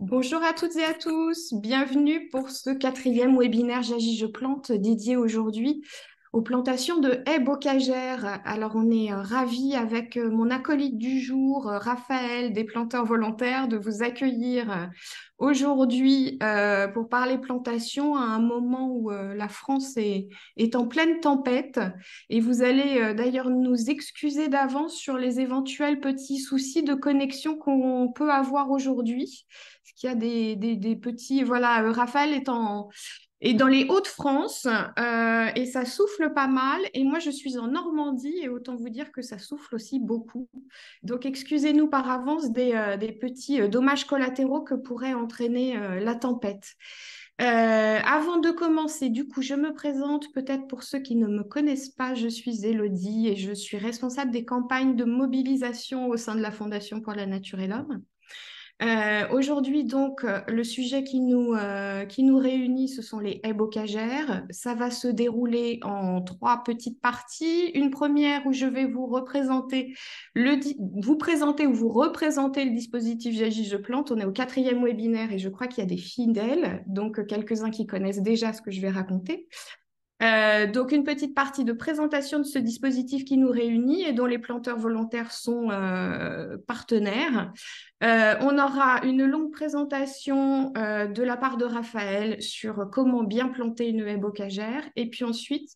Bonjour à toutes et à tous, bienvenue pour ce quatrième webinaire J'agis, je plante dédié aujourd'hui aux plantations de haies bocagères. Alors on est euh, ravis avec euh, mon acolyte du jour, euh, Raphaël, des planteurs volontaires, de vous accueillir aujourd'hui pour parler plantation à un moment où la France est, en pleine tempête. Et vous allez d'ailleurs nous excuser d'avance sur les éventuels petits soucis de connexion qu'on peut avoir aujourd'hui il y a des, des, petits. Voilà, Raphaël est en. dans les Hauts-de-France, euh, et ça souffle pas mal. Et moi, je suis en Normandie, et autant vous dire que ça souffle aussi beaucoup. Donc, excusez-nous par avance des, euh, petits euh, dommages collatéraux que pourrait entraîner la tempête. avant de commencer, du coup, je me présente peut-être pour ceux qui ne me connaissent pas. Je suis Elodie et je suis responsable des campagnes de mobilisation au sein de la Fondation pour la Nature et l'Homme. Euh, aujourd'hui, donc, euh, le sujet qui nous, euh, qui nous réunit, ce sont les ébocagères. bocagères. Ça va se dérouler en trois petites parties. Une première où je vais vous représenter, le vous présenter ou vous représenter le dispositif J'agis, je plante. On est au quatrième webinaire et je crois qu'il y a des fidèles, donc quelques-uns qui connaissent déjà ce que je vais raconter. Euh, donc une petite partie de présentation de ce dispositif qui nous réunit et dont les planteurs volontaires sont euh, partenaires. Euh, on aura une longue présentation de la part de Raphaël sur comment bien planter une haie bocagère et puis ensuite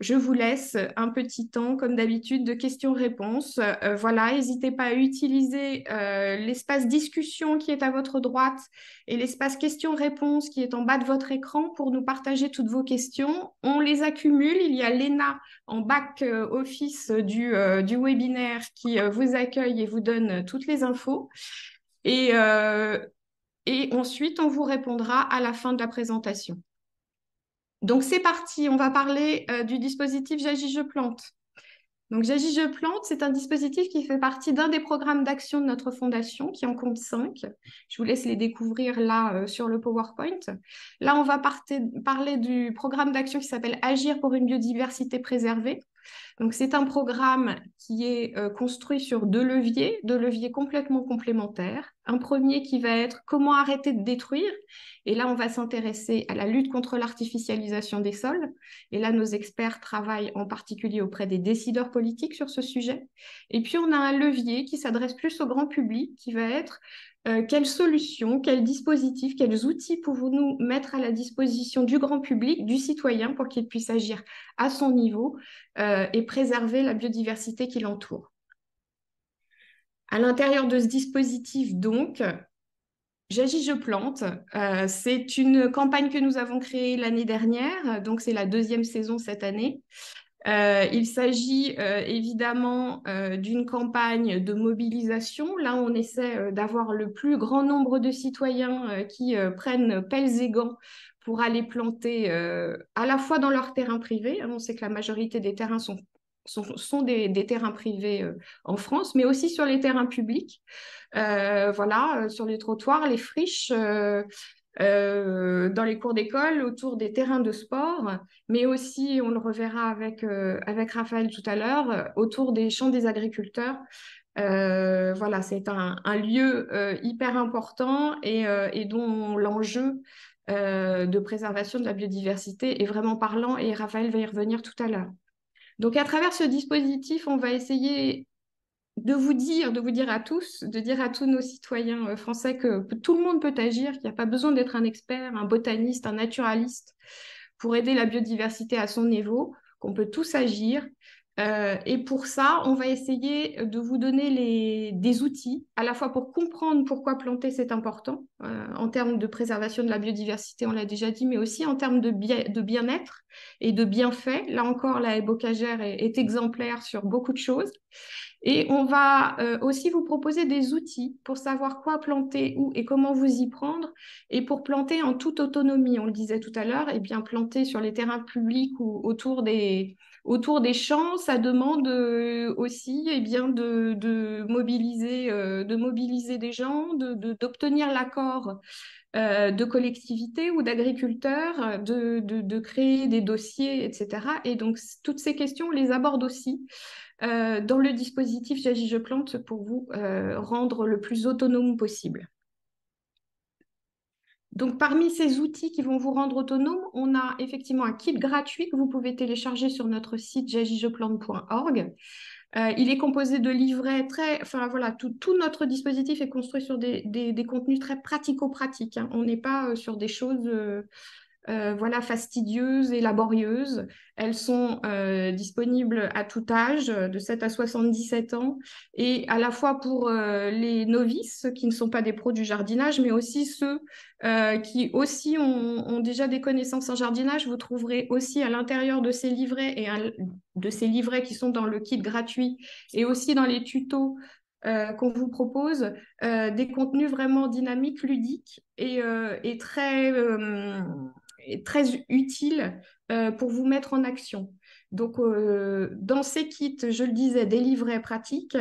je vous laisse un petit temps, comme d'habitude, de questions-réponses. Euh, voilà, n'hésitez pas à utiliser euh, l'espace discussion qui est à votre droite et l'espace questions-réponses qui est en bas de votre écran pour nous partager toutes vos questions. On les accumule. Il y a l'ENA en back euh, office du, webinaire qui vous accueille et vous donne toutes les infos. et ensuite, on vous répondra à la fin de la présentation. Donc c'est parti, on va parler euh, du dispositif J'agis, je plante. Donc J'agis, je plante, c'est un dispositif qui fait partie d'un des programmes d'action de notre fondation, qui en compte cinq. Je vous laisse les découvrir là euh, sur le PowerPoint. Là, on va parler du programme d'action qui s'appelle Agir pour une biodiversité préservée, donc c'est un programme qui est euh, construit sur deux leviers, deux leviers complètement complémentaires. Un premier qui va être comment arrêter de détruire. Et là, on va s'intéresser à la lutte contre l'artificialisation des sols. Et là, nos experts travaillent en particulier auprès des décideurs politiques sur ce sujet. Et puis, on a un levier qui s'adresse plus au grand public, qui va être euh, quelles solutions, quels dispositifs, quels outils pouvons-nous mettre à la disposition du grand public, du citoyen, pour qu'il puisse agir à son niveau euh, et préserver la biodiversité qui l'entoure. À l'intérieur de ce dispositif, donc, J'agis, je plante. Euh, c'est une campagne que nous avons créée l'année dernière, donc c'est la deuxième saison cette année. Euh, il s'agit euh, évidemment euh, d'une campagne de mobilisation. Là, on essaie d'avoir le plus grand nombre de citoyens qui prennent pelles et gants pour aller planter à la fois dans leur terrain privé. Hein. On sait que la majorité des terrains sont, des, des, terrains privés en France, mais aussi sur les terrains publics, voilà, sur les trottoirs, les friches. Euh, dans les cours d'école, autour des terrains de sport, mais aussi, on le reverra avec, euh, avec Raphaël tout à l'heure, autour des champs des agriculteurs. Euh, voilà, c'est un, lieu hyper important et, et dont l'enjeu de préservation de la biodiversité est vraiment parlant et Raphaël va y revenir tout à l'heure. Donc à travers ce dispositif, on va essayer de vous dire, de vous dire à tous, de dire à tous nos citoyens euh, français que, tout le monde peut agir, qu'il n'y a pas besoin d'être un expert, un botaniste, un naturaliste pour aider la biodiversité à son niveau, qu'on peut tous agir euh, et pour ça, on va essayer de vous donner des outils, à la fois pour comprendre pourquoi planter c'est important, euh, en termes de préservation de la biodiversité, on l'a déjà dit, mais aussi en termes de, bien-être et de bienfaits. Là encore, la bocagère est, exemplaire sur beaucoup de choses. Et on va euh, aussi vous proposer des outils pour savoir quoi planter, où et comment vous y prendre, et pour planter en toute autonomie. On le disait tout à l'heure, et eh bien planter sur les terrains publics ou autour des Autour des champs, ça demande euh, aussi eh euh, de, mobiliser, des gens, d'obtenir l'accord euh, de collectivités ou d'agriculteurs, de, créer des dossiers, etc. Et donc, toutes ces questions, on les aborde aussi. dans le dispositif J'agis, je plante pour vous rendre le plus autonome possible. Donc, parmi ces outils qui vont vous rendre autonome, on a effectivement un kit gratuit que vous pouvez télécharger sur notre site jagigeplante.org. Euh, il est composé de livrets très. Enfin, voilà, tout, notre dispositif est construit sur des, contenus très pratico-pratiques. Hein. On n'est pas euh, sur des choses. Euh, euh, voilà, fastidieuses et laborieuses. Elles sont euh, disponibles à tout âge, de 7 à 77 ans, et à la fois pour euh, les novices, qui ne sont pas des pros du jardinage, mais aussi ceux qui aussi ont, déjà des connaissances en jardinage. Vous trouverez aussi à l'intérieur de ces livrets et de ces livrets qui sont dans le kit gratuit et aussi dans les tutos qu'on vous propose, des contenus vraiment dynamiques, ludiques et très très utile euh, pour vous mettre en action. Donc, euh, dans ces kits, je le disais, des livrets pratiques.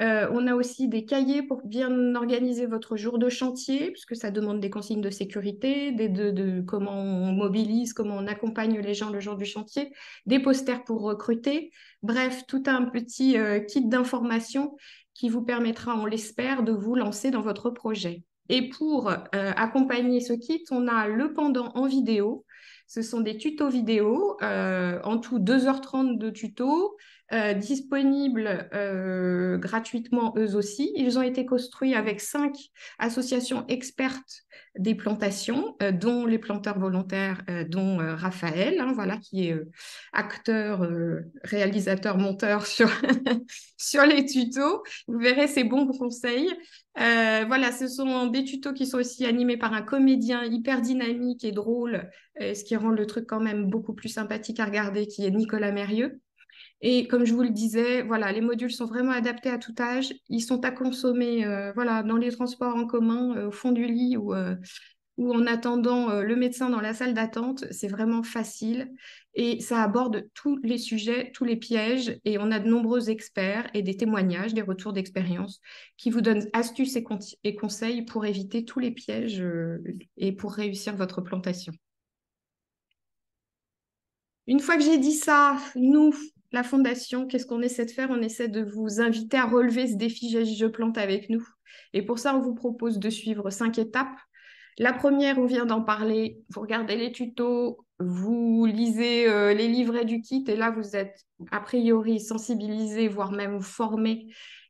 Euh, on a aussi des cahiers pour bien organiser votre jour de chantier, puisque ça demande des consignes de sécurité, des, de, comment on mobilise, comment on accompagne les gens le jour du chantier, des posters pour recruter. Bref, tout un petit kit d'information qui vous permettra, on l'espère, de vous lancer dans votre projet. Et pour euh, accompagner ce kit, on a le pendant en vidéo. Ce sont des tutos vidéo, euh, en tout 2h30 de tutos, euh, disponibles euh, gratuitement eux aussi. Ils ont été construits avec cinq associations expertes des plantations, euh, dont les planteurs volontaires, dont Raphaël, hein, voilà, qui est acteur, réalisateur, monteur sur, sur les tutos. Vous verrez ces bons conseils. voilà, ce sont des tutos qui sont aussi animés par un comédien hyper dynamique et drôle, ce qui rend le truc quand même beaucoup plus sympathique à regarder, qui est Nicolas Mérieux. Et comme je vous le disais, voilà, les modules sont vraiment adaptés à tout âge. Ils sont à consommer euh, voilà, dans les transports en commun, euh, au fond du lit ou, euh, en attendant le médecin dans la salle d'attente. C'est vraiment facile et ça aborde tous les sujets, tous les pièges. Et on a de nombreux experts et des témoignages, des retours d'expérience qui vous donnent astuces et, conseils pour éviter tous les pièges et pour réussir votre plantation. Une fois que j'ai dit ça, nous, la fondation, qu'est-ce qu'on essaie de faire On essaie de vous inviter à relever ce défi Je plante avec nous. Et pour ça, on vous propose de suivre cinq étapes. La première, on vient d'en parler, vous regardez les tutos, vous lisez euh, les livrets du kit et là, vous êtes a priori sensibilisé, voire même formé,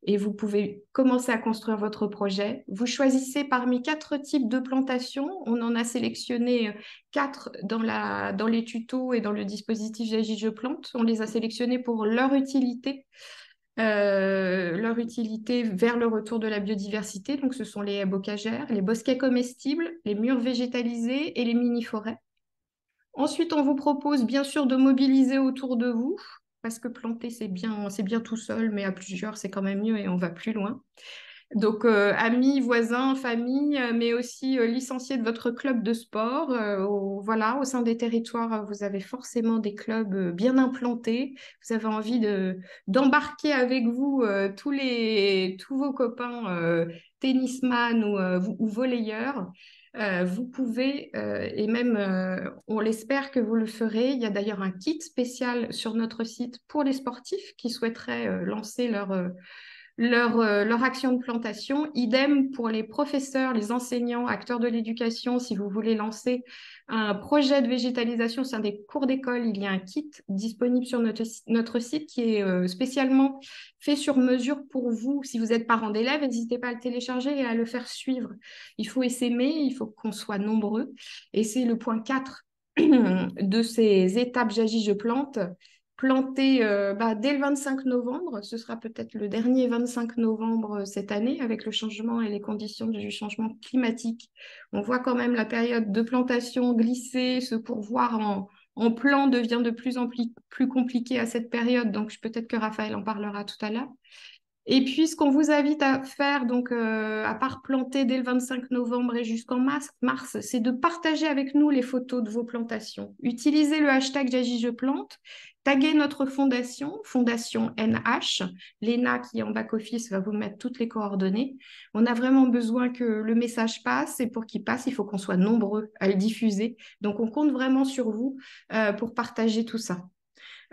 et vous pouvez commencer à construire votre projet. Vous choisissez parmi quatre types de plantations. On en a sélectionné euh, quatre dans, la, dans les tutos et dans le dispositif J'agis, je plante. On les a sélectionnés pour leur utilité. Euh, leur utilité vers le retour de la biodiversité. Donc, ce sont les bocagères, les bosquets comestibles, les murs végétalisés et les mini-forêts. Ensuite, on vous propose bien sûr de mobiliser autour de vous, parce que planter, c'est bien, c'est bien tout seul, mais à plusieurs, c'est quand même mieux et on va plus loin. Donc, euh, amis, voisins, famille, euh, mais aussi euh, licenciés de votre club de sport. au, voilà, au sein des territoires, vous avez forcément des clubs bien implantés. Vous avez envie d'embarquer avec vous tous, tous vos copains tennisman ou, ou euh, vous pouvez, euh, et même euh, on l'espère que vous le ferez, il y a d'ailleurs un kit spécial sur notre site pour les sportifs qui souhaiteraient lancer leur, leur, euh, leur action de plantation. Idem pour les professeurs, les enseignants, acteurs de l'éducation, si vous voulez lancer un projet de végétalisation au sein des cours d'école, il y a un kit disponible sur notre, notre site qui est euh, spécialement fait sur mesure pour vous. Si vous êtes parent d'élève, n'hésitez pas à le télécharger et à le faire suivre. Il faut essaimer, il faut qu'on soit nombreux. Et c'est le point 4 de ces étapes J'agis, je plante planter euh, bah, dès le 25 novembre. Ce sera peut-être le dernier 25 novembre euh, cette année avec le changement et les conditions du changement climatique. On voit quand même la période de plantation glisser, se pourvoir en, en plan devient de plus en plus, compliqué à cette période. Donc peut-être que Raphaël en parlera tout à l'heure. Et puis, ce qu'on vous invite à faire, donc, euh, à part planter dès le 25 novembre et jusqu'en mars, mars c'est de partager avec nous les photos de vos plantations. Utilisez le hashtag J'agis, je plante Taguez notre fondation, fondation NH. L'ENA qui est en back-office va vous mettre toutes les coordonnées. On a vraiment besoin que le message passe et pour qu'il passe, il faut qu'on soit nombreux à le diffuser. Donc on compte vraiment sur vous euh, pour partager tout ça.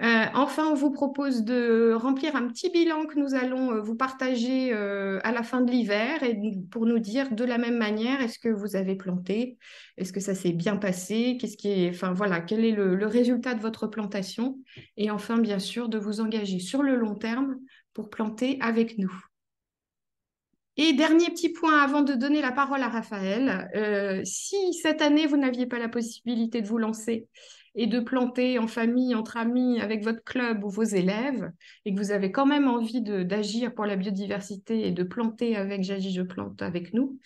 Euh, enfin, on vous propose de remplir un petit bilan que nous allons euh, vous partager euh, à la fin de l'hiver et pour nous dire de la même manière est-ce que vous avez planté, est-ce que ça s'est bien passé, qu'est-ce qui est, enfin voilà, quel est le, résultat de votre plantation et enfin bien sûr de vous engager sur le long terme pour planter avec nous. Et dernier petit point avant de donner la parole à Raphaël, si cette année vous n'aviez pas la possibilité de vous lancer et de planter en famille, entre amis, avec votre club ou vos élèves, et que vous avez quand même envie d'agir pour la biodiversité et de planter avec J'agis, je plante avec nous,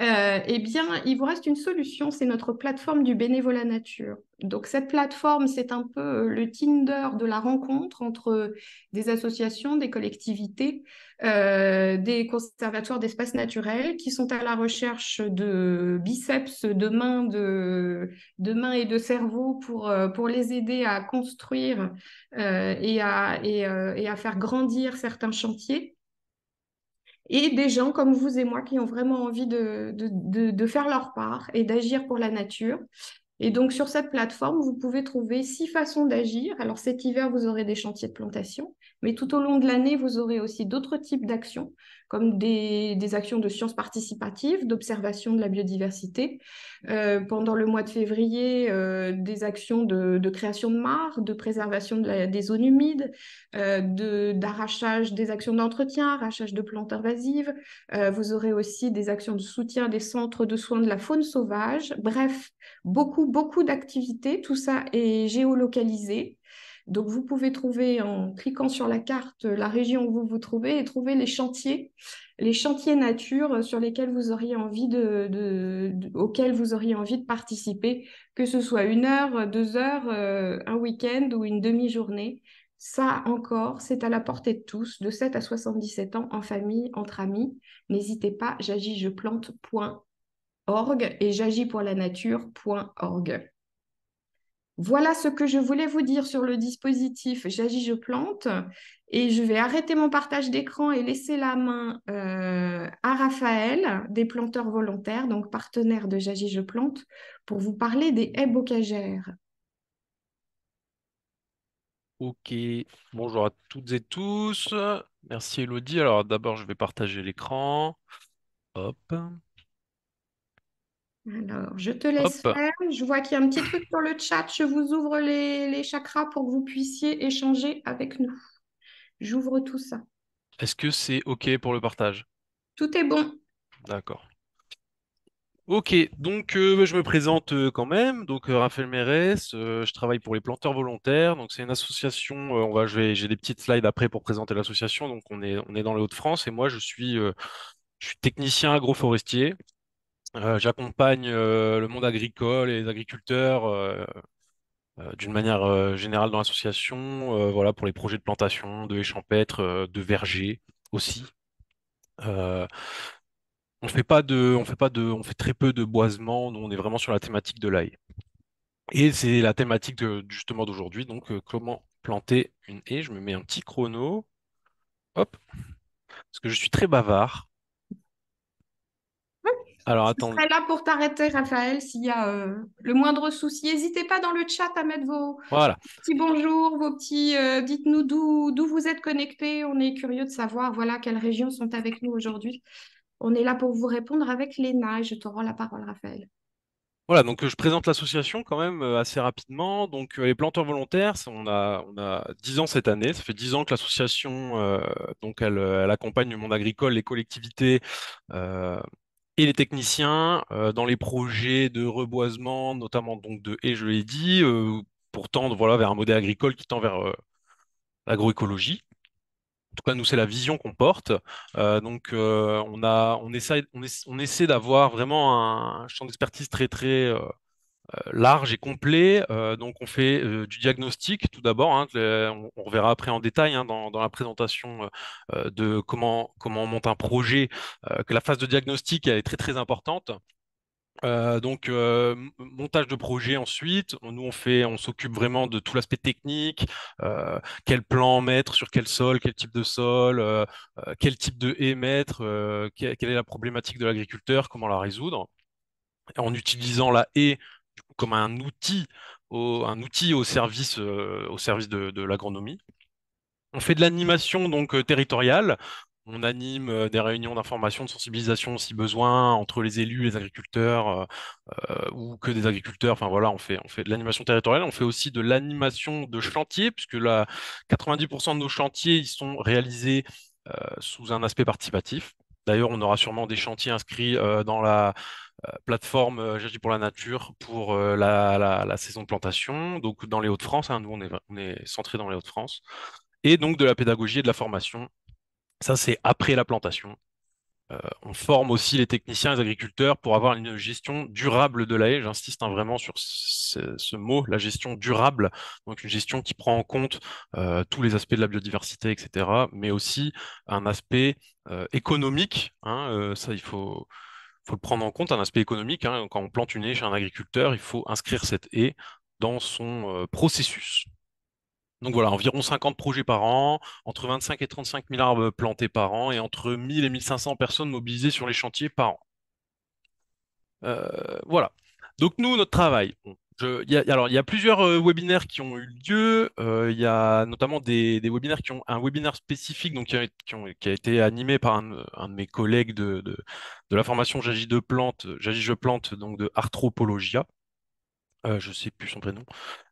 euh, eh bien, il vous reste une solution, c'est notre plateforme du bénévolat nature. Donc, cette plateforme, c'est un peu euh, le Tinder de la rencontre entre euh, des associations, des collectivités, des conservatoires d'espaces naturels qui sont à la recherche de biceps, de mains, de, mains et de cerveaux pour, les aider à construire et à faire grandir certains chantiers et des gens comme vous et moi qui ont vraiment envie de, faire leur part et d'agir pour la nature. Et donc sur cette plateforme, vous pouvez trouver six façons d'agir. Alors cet hiver, vous aurez des chantiers de plantation, mais tout au long de l'année, vous aurez aussi d'autres types d'actions comme des, actions de sciences participatives, d'observation de la biodiversité. Euh, pendant le mois de février, euh, des actions de, création de mares, de préservation des zones humides, euh, d'arrachage, des actions d'entretien, arrachage de plantes invasives. vous aurez aussi des actions de soutien des centres de soins de la faune sauvage. Bref, beaucoup, beaucoup d'activités. Tout ça est géolocalisé. Donc, vous pouvez trouver en cliquant sur la carte la région où vous vous trouvez et trouver les chantiers, les chantiers nature sur lesquels vous auriez envie de, auxquels vous auriez envie de participer, que ce soit une heure, deux heures, euh, un week-end ou une demi-journée. Ça encore, c'est à la portée de tous, de 7 à 77 ans, en famille, entre amis. N'hésitez pas, j'agis, je plante.org et j'agis pour la nature.org. Voilà ce que je voulais vous dire sur le dispositif J'agis, je plante. Et je vais arrêter mon partage d'écran et laisser la main euh, à Raphaël, des planteurs volontaires, donc partenaire de J'agis, je plante, pour vous parler des haies bocagères. Ok, bonjour à toutes et tous. Merci Elodie. Alors d'abord, je vais partager l'écran. Hop. Alors, je te laisse faire. Je vois qu'il y a un petit truc sur le chat. Je vous ouvre les, chakras pour que vous puissiez échanger avec nous. J'ouvre tout ça. Est-ce que c'est OK pour le partage Tout est bon. D'accord. Ok, donc euh, bah, je me présente euh, quand même. Donc euh, Raphaël Mérès, je travaille pour les planteurs volontaires. Donc c'est une association. on va, j'ai des petites slides après pour présenter l'association. Donc on est, on est dans les Hauts-de-France et moi je suis, je suis technicien agroforestier. Euh, j'accompagne euh, le monde agricole et les agriculteurs euh, d'une manière générale dans l'association, voilà, pour les projets de plantation, de haies champêtres, de vergers aussi. on fait pas de, on fait pas de, on fait très peu de boisement. Nous, on est vraiment sur la thématique de l'ail. Et c'est la thématique justement d'aujourd'hui. Donc, comment planter une haie Je me mets un petit chrono. Hop, parce que je suis très bavard. Alors attends. Je serai là pour t'arrêter, Raphaël, s'il y a euh, le moindre souci. N'hésitez pas dans le chat à mettre vos voilà. petits bonjours, vos petits. Euh, dites-nous d'où vous êtes connectés. On est curieux de savoir voilà, quelles régions sont avec nous aujourd'hui. On est là pour vous répondre avec Léna et je te rends la parole, Raphaël. Voilà, donc euh, je présente l'association quand même assez rapidement. Donc les planteurs volontaires, on a, on a 10 ans cette année. Ça fait 10 ans que l'association, elle, accompagne le monde agricole, les collectivités, et les techniciens euh, dans les projets de reboisement, notamment donc de et je l'ai dit, euh, pour tendre voilà, vers un modèle agricole qui tend vers euh, l'agroécologie. En tout cas, nous, c'est la vision qu'on porte. donc, on, a, on, on, essaie d'avoir vraiment un champ d'expertise très, très euh, large et complet. Euh, donc, on fait euh, du diagnostic tout d'abord. Hein, on, on, verra après en détail hein, dans, la présentation de comment, comment on monte un projet, que la phase de diagnostic est très très importante. donc montage de projet ensuite, nous on fait, on s'occupe vraiment de tout l'aspect technique, quel plan mettre sur quel sol, quel type de sol, quel type de haie mettre, quelle est la problématique de l'agriculteur, comment la résoudre. En utilisant la haie comme un outil au, un outil au service, euh, au service de, l'agronomie. On fait de l'animation donc euh, territoriale. On anime euh, des réunions d'information, de sensibilisation si besoin, entre les élus, les agriculteurs ou que des agriculteurs. Enfin voilà, on fait, on fait de l'animation territoriale. On fait aussi de l'animation de chantiers puisque 90% de nos chantiers ils sont réalisés sous un aspect participatif. D'ailleurs, on aura sûrement des chantiers inscrits dans la euh, plateforme euh, J'agis pour la nature pour euh, la, saison de plantation, donc dans les Hauts-de-France. Hein, nous, on est, centré dans les Hauts-de-France. Et donc de la pédagogie et de la formation. Ça, c'est après la plantation. on forme aussi les techniciens, les agriculteurs pour avoir une gestion durable de la haie. J'insiste hein, vraiment sur ce, mot, la gestion durable. Donc une gestion qui prend en compte tous les aspects de la biodiversité, etc. Mais aussi un aspect économique. Hein, ça, il faut, faut le prendre en compte, un aspect économique. Hein. quand on plante une haie chez un agriculteur, il faut inscrire cette haie dans son euh, processus. Donc voilà, environ 50 projets par an, entre 25 et 35 000 arbres plantés par an et entre 1000 et 1500 personnes mobilisées sur les chantiers par an. Euh, voilà. Donc nous, notre travail, alors, il y a plusieurs euh, webinaires qui ont eu lieu. Euh, il y a notamment des, webinaires qui ont un webinaire spécifique donc, qui, a, été animé par un, de mes collègues de, de, la formation J'agis de plantes, J'agis je plante donc de Arthropologia. Euh, je ne sais plus son prénom,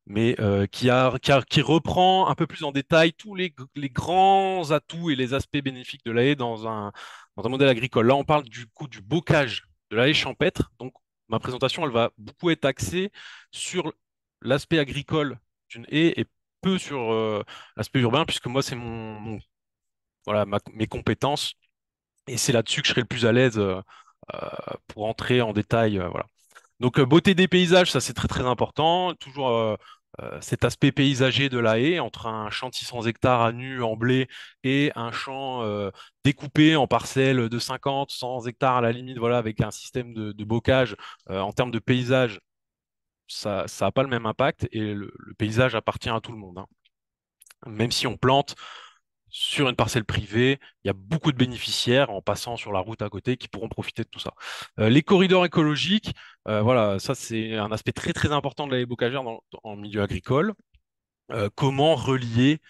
mais qui, reprend un peu plus en détail tous les, grands atouts et les aspects bénéfiques de la haie dans un, modèle agricole. Là, on parle du coup du bocage de la haie champêtre, donc ma présentation, elle va beaucoup être axée sur l'aspect agricole d'une haie et peu sur euh, l'aspect urbain, puisque moi, c'est mon, voilà, mes compétences. Et c'est là-dessus que je serai le plus à l'aise euh, euh, pour entrer en détail. voilà. Donc, beauté des paysages, ça c'est très très important. Toujours euh, cet aspect paysager de la haie entre un champ de 600 hectares à nu en blé et un champ euh, découpé en parcelles de 50, 100 hectares à la limite, voilà, avec un système de, bocage euh, en termes de paysage, ça n'a pas le même impact et le, paysage appartient à tout le monde. Hein. Même si on plante sur une parcelle privée, il y a beaucoup de bénéficiaires en passant sur la route à côté qui pourront profiter de tout ça. Euh, les corridors écologiques, euh, voilà, ça c'est un aspect très très important de la bocagère en milieu agricole. Euh, comment relier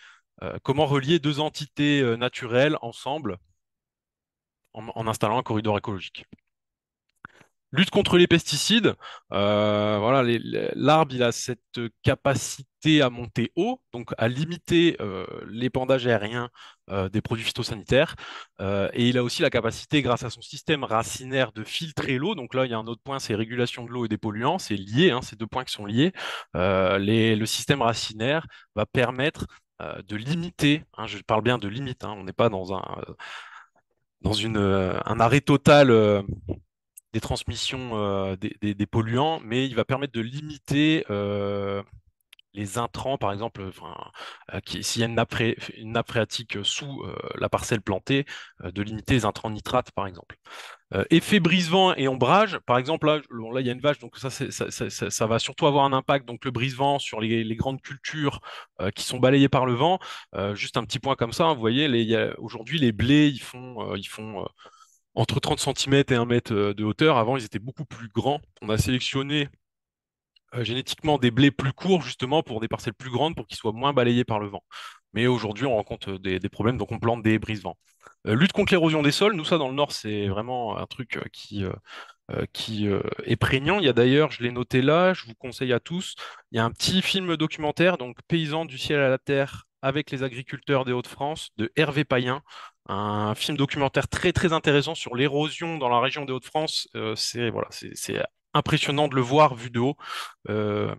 comment relier deux entités naturelles ensemble en installant un corridor écologique Lutte contre les pesticides. Euh, voilà, l'arbre, il a cette capacité à monter haut, donc à limiter euh, l'épandage aérien euh, des produits phytosanitaires. et il a aussi la capacité, grâce à son système racinaire, de filtrer l'eau. Donc là, il y a un autre point, c'est régulation de l'eau et des polluants. C'est lié, hein, ces deux points qui sont liés. le système racinaire va permettre de limiter, hein, je parle bien de limite, hein, on n'est pas dans un dans une, un arrêt total des transmissions euh, des, polluants, mais il va permettre de limiter euh, les intrants, par exemple, euh, s'il y a une nappe, phréatique sous la parcelle plantée, de limiter les intrants nitrates, par exemple. effet brise-vent et ombrage, par exemple, là, là, il y a une vache, donc ça, ça, va surtout avoir un impact, donc le brise-vent sur les, grandes cultures qui sont balayées par le vent. juste un petit point comme ça, hein, vous voyez, aujourd'hui, les blés, ils font... ils font entre 30 cm et 1 mètre euh, de hauteur. Avant, ils étaient beaucoup plus grands. On a sélectionné euh, génétiquement des blés plus courts, justement, pour des parcelles plus grandes, pour qu'ils soient moins balayés par le vent. Mais aujourd'hui, on rencontre euh, des, problèmes, donc on plante des brise-vents. lutte contre l'érosion des sols, nous, ça, dans le Nord, c'est vraiment un truc qui, qui est prégnant. Il y a d'ailleurs, je l'ai noté là, je vous conseille à tous, il y a un petit film documentaire, donc Paysans du ciel à la terre, avec les agriculteurs des Hauts-de-France de Hervé Payen un film documentaire très très intéressant sur l'érosion dans la région des Hauts-de-France. Euh, c'est voilà, c'est impressionnant de le voir vu de haut. Euh,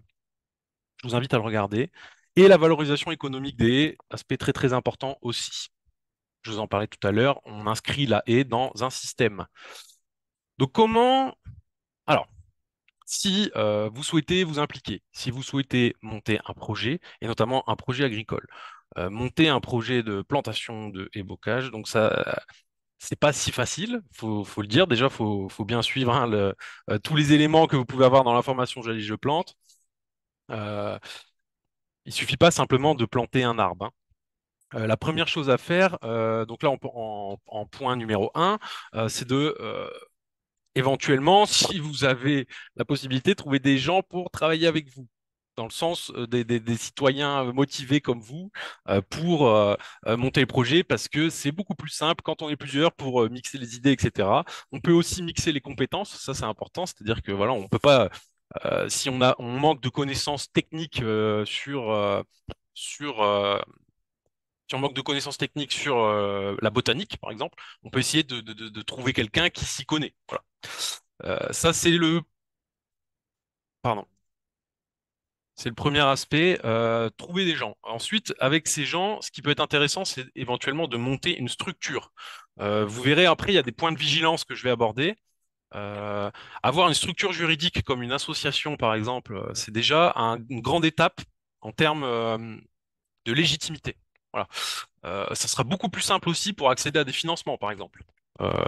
je vous invite à le regarder. Et la valorisation économique des haies, aspect très très important aussi. Je vous en parlais tout à l'heure, on inscrit la haie dans un système. Donc comment... Alors, si euh, vous souhaitez vous impliquer, si vous souhaitez monter un projet, et notamment un projet agricole, euh, monter un projet de plantation de bocage, Donc ça, c'est pas si facile, faut, faut le dire. Déjà, faut, faut bien suivre hein, euh, tous les éléments que vous pouvez avoir dans l'information J'allais, je plante. Il euh, il suffit pas simplement de planter un arbre. Hein. la première chose à faire, donc là on, en, en, point numéro 1, c'est de éventuellement, si vous avez la possibilité, trouver des gens pour travailler avec vous dans le sens euh, des, citoyens motivés comme vous euh, pour euh, monter le projet parce que c'est beaucoup plus simple quand on est plusieurs pour mixer les idées, etc. On peut aussi mixer les compétences, ça c'est important, c'est-à-dire que voilà, on peut pas si on, a, on manque de connaissances techniques sur, manque de connaissances techniques sur la botanique, par exemple, on peut essayer de, de trouver quelqu'un qui s'y connaît. Voilà. ça, c'est le. Pardon. C'est le premier aspect, euh, trouver des gens. Ensuite, avec ces gens, ce qui peut être intéressant, c'est éventuellement de monter une structure. Euh, vous verrez après, il y a des points de vigilance que je vais aborder. Euh, avoir une structure juridique comme une association, par exemple, c'est déjà une grande étape en termes de légitimité. Voilà. ça sera beaucoup plus simple aussi pour accéder à des financements, par exemple,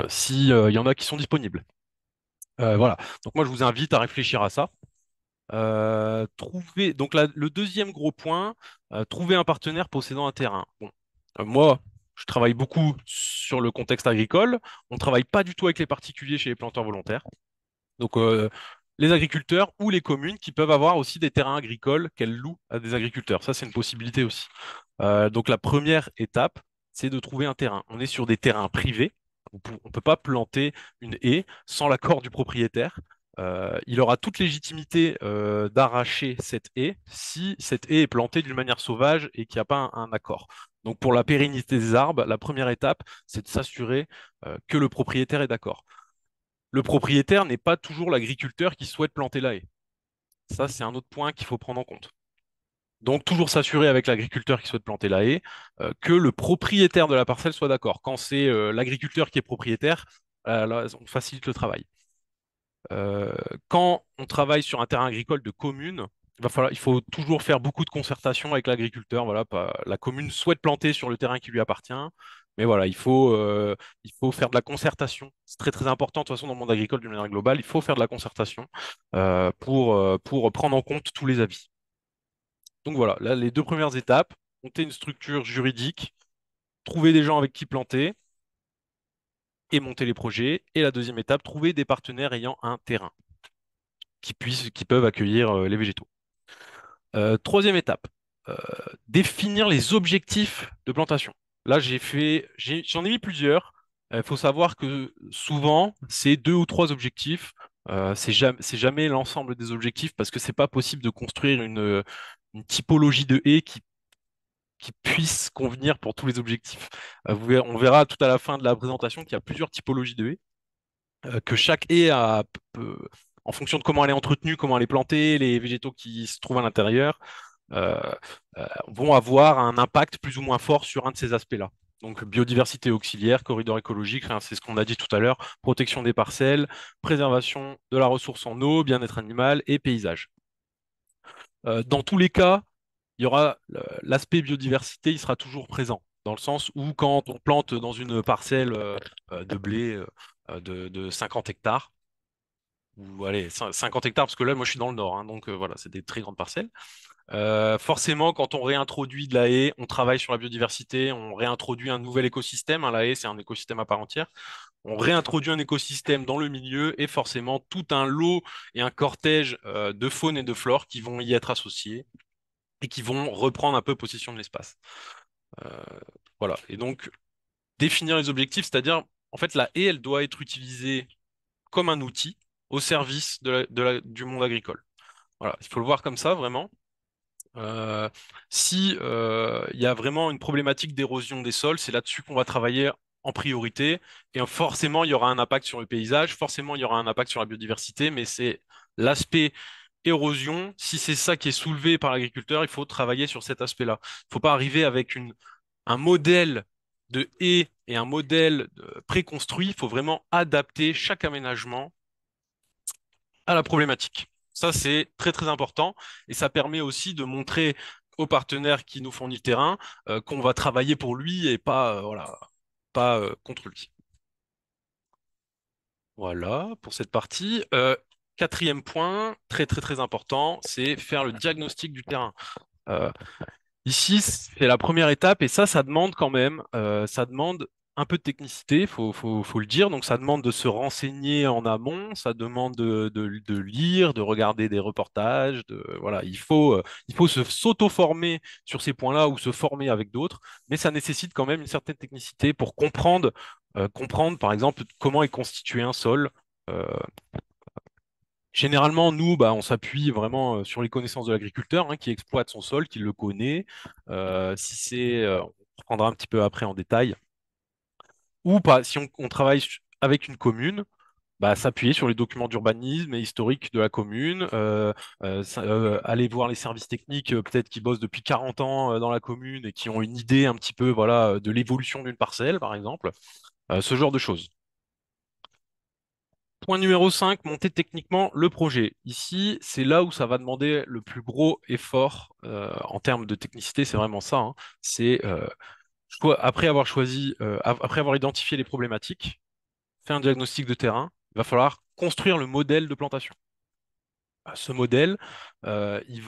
s'il y en a qui sont disponibles. voilà. Donc moi, je vous invite à réfléchir à ça. Euh, trouver, donc le deuxième gros point, euh, trouver un partenaire possédant un terrain. Bon, euh, moi, je travaille beaucoup sur le contexte agricole. On ne travaille pas du tout avec les particuliers chez les planteurs volontaires. Donc, les agriculteurs ou les communes qui peuvent avoir aussi des terrains agricoles qu'elles louent à des agriculteurs. Ça, c'est une possibilité aussi. donc, la première étape, c'est de trouver un terrain. On est sur des terrains privés. On ne peut pas planter une haie sans l'accord du propriétaire. Euh, il aura toute légitimité euh, d'arracher cette haie si cette haie est plantée d'une manière sauvage et qu'il n'y a pas un, accord. Donc pour la pérennité des arbres, la première étape, c'est de s'assurer euh, que le propriétaire est d'accord. Le propriétaire n'est pas toujours l'agriculteur qui souhaite planter la haie. Ça, c'est un autre point qu'il faut prendre en compte. Donc toujours s'assurer avec l'agriculteur qui souhaite planter la haie que le propriétaire de la parcelle soit d'accord. Quand c'est l'agriculteur qui est propriétaire, on facilite le travail. Euh, quand on travaille sur un terrain agricole de commune, il, va falloir, il faut toujours faire beaucoup de concertation avec l'agriculteur. Voilà, la commune souhaite planter sur le terrain qui lui appartient, mais voilà, il faut, euh, il faut faire de la concertation. C'est très très important, de toute façon, dans le monde agricole d'une manière globale, il faut faire de la concertation euh, pour, pour prendre en compte tous les avis. Donc voilà, là, les deux premières étapes, monter une structure juridique, trouver des gens avec qui planter, et monter les projets. Et la deuxième étape, trouver des partenaires ayant un terrain qui, puissent, qui peuvent accueillir euh, les végétaux. Euh, troisième étape, euh, définir les objectifs de plantation. Là, j'ai fait, j'en ai, mis plusieurs. Il faut savoir que souvent, c'est deux ou trois objectifs. c'est jamais, c'est jamais l'ensemble des objectifs parce que c'est pas possible de construire une, une typologie de haies qui qui puisse convenir pour tous les objectifs. Euh, on verra tout à la fin de la présentation qu'il y a plusieurs typologies de haies, euh, que chaque haie en fonction de comment elle est entretenue, comment elle est plantée, les végétaux qui se trouvent à l'intérieur, euh, vont avoir un impact plus ou moins fort sur un de ces aspects-là. Donc biodiversité auxiliaire, corridor écologique, c'est ce qu'on a dit tout à l'heure, protection des parcelles, préservation de la ressource en eau, bien-être animal et paysage. dans tous les cas, il y aura l'aspect biodiversité, il sera toujours présent. Dans le sens où quand on plante dans une parcelle euh, euh, de blé euh, de, 50 hectares, ou allez, 50 hectares, parce que là, moi, je suis dans le nord, hein, donc voilà, c'est des très grandes parcelles. forcément, quand on réintroduit de la haie, on travaille sur la biodiversité, on réintroduit un nouvel écosystème. Hein, la haie, c'est un écosystème à part entière. On réintroduit un écosystème dans le milieu et forcément tout un lot et un cortège de faune et de flore qui vont y être associés, et qui vont reprendre un peu possession de l'espace. Euh, voilà. Et donc, définir les objectifs, c'est-à-dire, en fait, la haie, elle doit être utilisée comme un outil au service du monde agricole. Voilà, il faut le voir comme ça, vraiment. Euh, si euh, il y a vraiment une problématique d'érosion des sols, c'est là-dessus qu'on va travailler en priorité. Et forcément, il y aura un impact sur le paysage, forcément, il y aura un impact sur la biodiversité, mais c'est l'aspect érosion, si c'est ça qui est soulevé par l'agriculteur, il faut travailler sur cet aspect-là. Il ne faut pas arriver avec un modèle de haie et un modèle euh, préconstruit. Il faut vraiment adapter chaque aménagement à la problématique. Ça, c'est très très important et ça permet aussi de montrer aux partenaires qui nous fournissent le terrain euh, qu'on va travailler pour lui et pas, euh, voilà, pas contre lui. Voilà pour cette partie. Quatrième point, très très très important, c'est faire le diagnostic du terrain. Euh, ici, c'est la première étape et ça, ça demande quand même, euh, ça demande un peu de technicité, il faut, le dire. Donc ça demande de se renseigner en amont, ça demande de, lire, de regarder des reportages. voilà, il faut, euh, il faut s'auto-former sur ces points-là ou se former avec d'autres, mais ça nécessite quand même une certaine technicité pour comprendre, comprendre par exemple comment est constitué un sol. Généralement, nous, bah, on s'appuie vraiment euh, sur les connaissances de l'agriculteur hein, qui exploite son sol, qui le connaît. Euh, si c'est, euh, on reprendra un petit peu après en détail. Ou pas, si on, travaille avec une commune, bah, s'appuyer sur les documents d'urbanisme et historique de la commune, aller voir les services techniques peut-être qui bossent depuis 40 ans dans la commune et qui ont une idée un petit peu voilà, de l'évolution d'une parcelle, par exemple, ce genre de choses. Point numéro 5, monter techniquement le projet. Ici, c'est là où ça va demander le plus gros effort euh, en termes de technicité, c'est vraiment ça. Hein. C'est euh, après avoir choisi, euh, après avoir identifié les problématiques, fait un diagnostic de terrain, il va falloir construire le modèle de plantation. Bah, ce modèle, il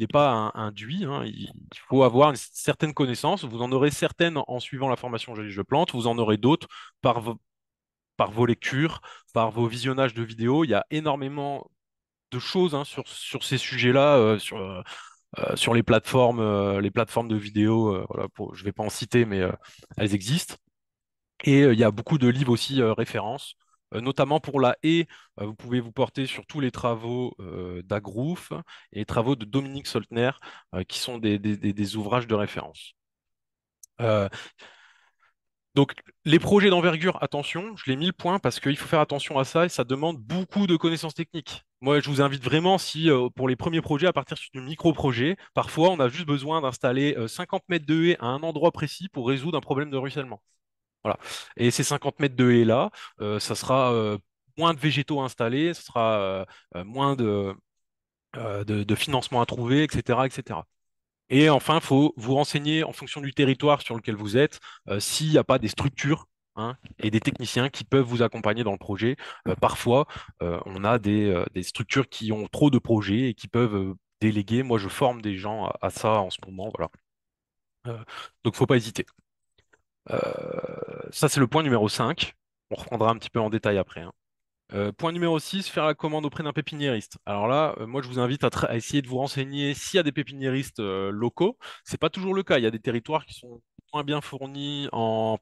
n'est pas induit. Hein. il, faut avoir une connaissances. vous en aurez certaines en suivant la formation où Je Plante, vous en aurez d'autres par, par vos lectures, par vos visionnages de vidéos. Il y a énormément de choses hein, sur, ces sujets-là, euh, sur, euh, euh, sur, les plateformes, les plateformes de vidéos. je ne vais pas en citer, mais elles existent. Et il y a beaucoup de livres aussi références, notamment pour la haie. vous pouvez vous porter sur tous les travaux d'Agrouf et les travaux de Dominique Soltner, qui sont des, des, ouvrages de référence. Donc les projets d'envergure, attention, je l'ai mis le point parce qu'il faut faire attention à ça et ça demande beaucoup de connaissances techniques. Moi, je vous invite vraiment, si euh, pour les premiers projets, à partir du micro-projet, parfois on a juste besoin d'installer 50 euh, mètres de haie à un endroit précis pour résoudre un problème de ruissellement. Voilà. Et ces 50 mètres de haie là, euh, ça sera moins de végétaux installés, ça sera moins de, de, de financement à trouver, etc., etc. Et enfin, il faut vous renseigner en fonction du territoire sur lequel vous êtes, euh, s'il n'y a pas des structures hein, et des techniciens qui peuvent vous accompagner dans le projet. Euh, parfois, euh, on a des, structures qui ont trop de projets et qui peuvent déléguer. Moi, je forme des gens à, ça en ce moment. Voilà. donc, faut pas hésiter. ça, c'est le point numéro 5. On reprendra un petit peu en détail après. Hein. Euh, point numéro 6, faire la commande auprès d'un pépiniériste. Alors là, euh, moi je vous invite à, essayer de vous renseigner s'il y a des pépiniéristes euh, locaux. locaux. n'est pas toujours le cas. Il y a des territoires qui sont moins bien fournis en,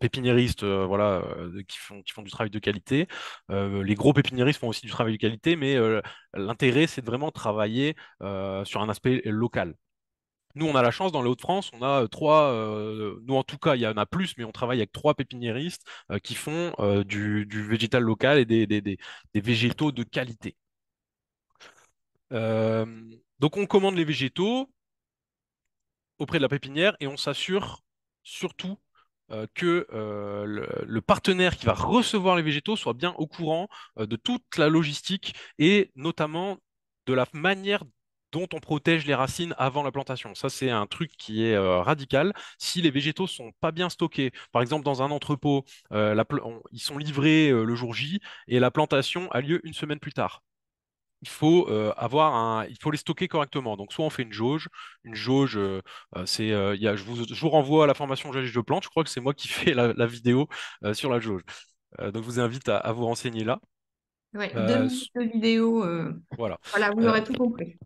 pépiniéristes, voilà, qui font, qui font du travail de qualité. les gros pépiniéristes font aussi du travail de qualité, mais l'intérêt c'est de vraiment travailler sur un aspect local. Nous, on a la chance, dans les Hauts-de-France, on a euh, trois, euh, nous en tout cas, il y en a plus, mais on travaille avec trois pépiniéristes euh, qui font du, végétal local et des, végétaux de qualité. donc on commande les végétaux auprès de la pépinière et on s'assure surtout que le, partenaire qui va recevoir les végétaux soit bien au courant de toute la logistique et notamment de la manière dont on protège les racines avant la plantation. Ça, c'est un truc qui est euh, radical. Si les végétaux sont pas bien stockés, par exemple dans un entrepôt, euh, la ils sont livrés euh, le jour J et la plantation a lieu une semaine plus tard. Il faut, avoir un, il faut les stocker correctement. Donc, soit on fait une jauge. Une jauge, c'est, je, vous, je vous renvoie à la formation jauge de plantes. Je crois que c'est moi qui fais la, vidéo sur la jauge. donc, je vous invite à vous renseigner là. Oui, euh, deux vidéos. vidéo. Euh, voilà. vous euh, aurez tout compris.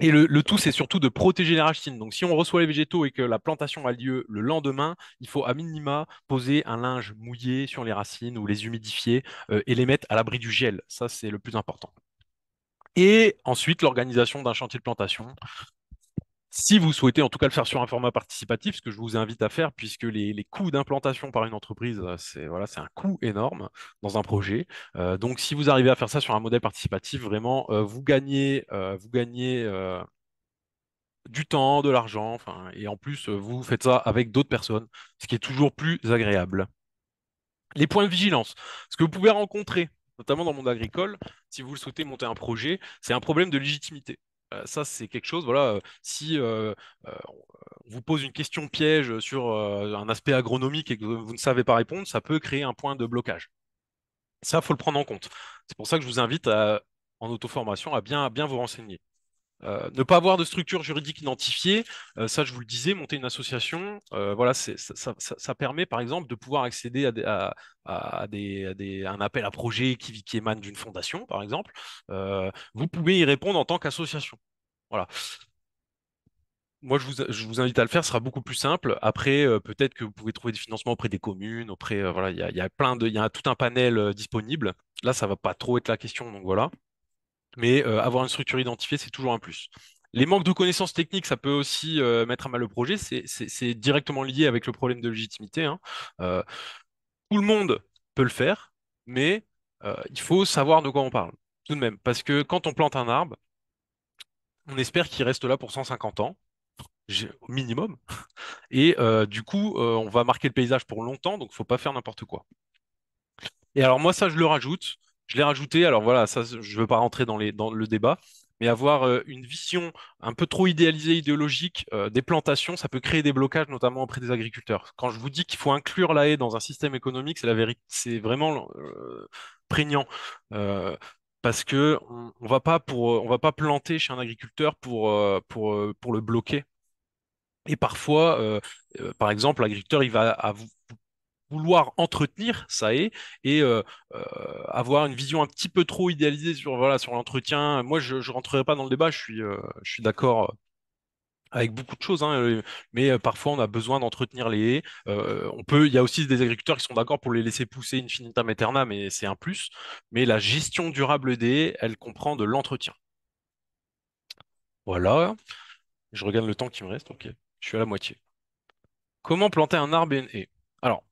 Et le, tout, c'est surtout de protéger les racines. Donc, si on reçoit les végétaux et que la plantation a lieu le lendemain, il faut à minima poser un linge mouillé sur les racines ou les humidifier et les mettre à l'abri du gel. Ça, c'est le plus important. Et ensuite, l'organisation d'un chantier de plantation. Si vous souhaitez en tout cas le faire sur un format participatif, ce que je vous invite à faire, puisque les, coûts d'implantation par une entreprise, euh, c'est voilà, c'est un coût énorme dans un projet. Euh, donc si vous arrivez à faire ça sur un modèle participatif, vraiment, euh, vous gagnez, vous gagnez du temps, de l'argent, et en plus, vous faites ça avec d'autres personnes, ce qui est toujours plus agréable. Les points de vigilance, ce que vous pouvez rencontrer, notamment dans le monde agricole, si vous souhaitez monter un projet, c'est un problème de légitimité. Euh, ça, c'est quelque chose, voilà, euh, si euh, on vous pose une question piège sur un aspect agronomique et que vous ne savez pas répondre, ça peut créer un point de blocage. Ça, faut le prendre en compte. C'est pour ça que je vous invite en auto-formation à bien, à bien vous renseigner. Euh, ne pas avoir de structure juridique identifiée, euh, ça je vous le disais, monter une association, euh, voilà, ça, permet par exemple de pouvoir accéder à, un appel à projet qui, émane d'une fondation, par exemple. vous pouvez y répondre en tant qu'association. Voilà. Moi, je vous, invite à le faire, ce sera beaucoup plus simple. Après, peut-être que vous pouvez trouver des financements auprès des communes, auprès, voilà, il y a, plein de, il y a tout un panel disponible. Là, ça va pas trop être la question, donc voilà mais euh, avoir une structure identifiée, c'est toujours un plus. Les manques de connaissances techniques, ça peut aussi euh, mettre à mal le projet. C'est directement lié avec le problème de légitimité. Hein. Euh, tout le monde peut le faire, mais il faut savoir de quoi on parle, tout de même. Parce que quand on plante un arbre, on espère qu'il reste là pour 150 ans, au minimum. Et du coup, on va marquer le paysage pour longtemps, donc il ne faut pas faire n'importe quoi. Et alors moi, ça, je le rajoute je l'ai rajouté. Alors voilà, ça, je ne veux pas rentrer dans, le débat, mais avoir euh, une vision un peu trop idéalisée, idéologique euh, des plantations, ça peut créer des blocages, notamment auprès des agriculteurs. Quand je vous dis qu'il faut inclure la haie dans un système économique, c'est la vérité, c'est vraiment euh, prégnant. parce que on, va pas pour, on va pas planter chez un agriculteur pour, pour, pour le bloquer. Et parfois, par exemple, l'agriculteur, il va à vous vouloir entretenir, ça est, et euh, euh, avoir une vision un petit peu trop idéalisée sur voilà sur l'entretien. Moi, je ne rentrerai pas dans le débat, je suis, euh, je suis d'accord avec beaucoup de choses, hein, mais parfois on a besoin d'entretenir les haies. on peut, il y a aussi des agriculteurs qui sont d'accord pour les laisser pousser finita materna, mais c'est un plus. Mais la gestion durable des haies, elle comprend de l'entretien. Voilà. Je regarde le temps qui me reste. Ok, je suis à la moitié. Comment planter un arbre et une haie Alors,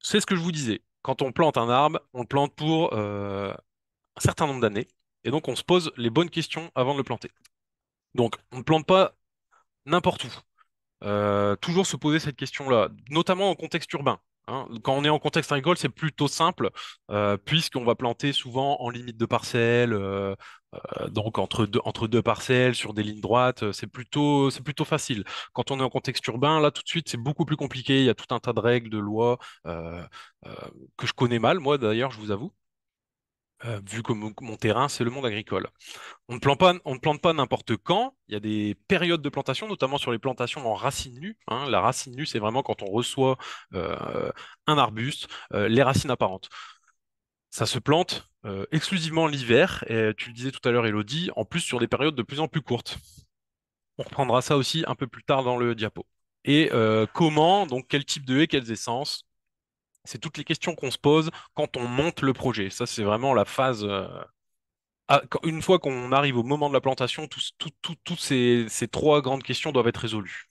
c'est ce que je vous disais. Quand on plante un arbre, on le plante pour euh, un certain nombre d'années. Et donc, on se pose les bonnes questions avant de le planter. Donc, on ne plante pas n'importe où. Euh, toujours se poser cette question-là, notamment en contexte urbain. Hein. quand on est en contexte agricole, c'est plutôt simple, euh, puisqu'on va planter souvent en limite de parcelle, euh, euh, donc entre deux, parcelles, sur des lignes droites, c'est plutôt facile. Quand on est en contexte urbain, là tout de suite, c'est beaucoup plus compliqué, il y a tout un tas de règles, de lois que je connais mal, moi d'ailleurs, je vous avoue. Euh, vu que mon, terrain, c'est le monde agricole. On ne, plante pas, on ne pas n'importe quand. Il y a des périodes de plantation, notamment sur les plantations en racines nues. Hein. La racine nue, c'est vraiment quand on reçoit euh, un arbuste, euh, les racines apparentes. Ça se plante exclusivement l'hiver, et tu le disais tout à l'heure, Elodie, en plus sur des périodes de plus en plus courtes. On reprendra ça aussi un peu plus tard dans le diapo. Et comment, donc quel type de haies, quelles essences, c'est toutes les questions qu'on se pose quand on monte le projet. Ça, c'est vraiment la phase. Euh, ah, une fois qu'on arrive au moment de la plantation, toutes ces, trois grandes questions doivent être résolues.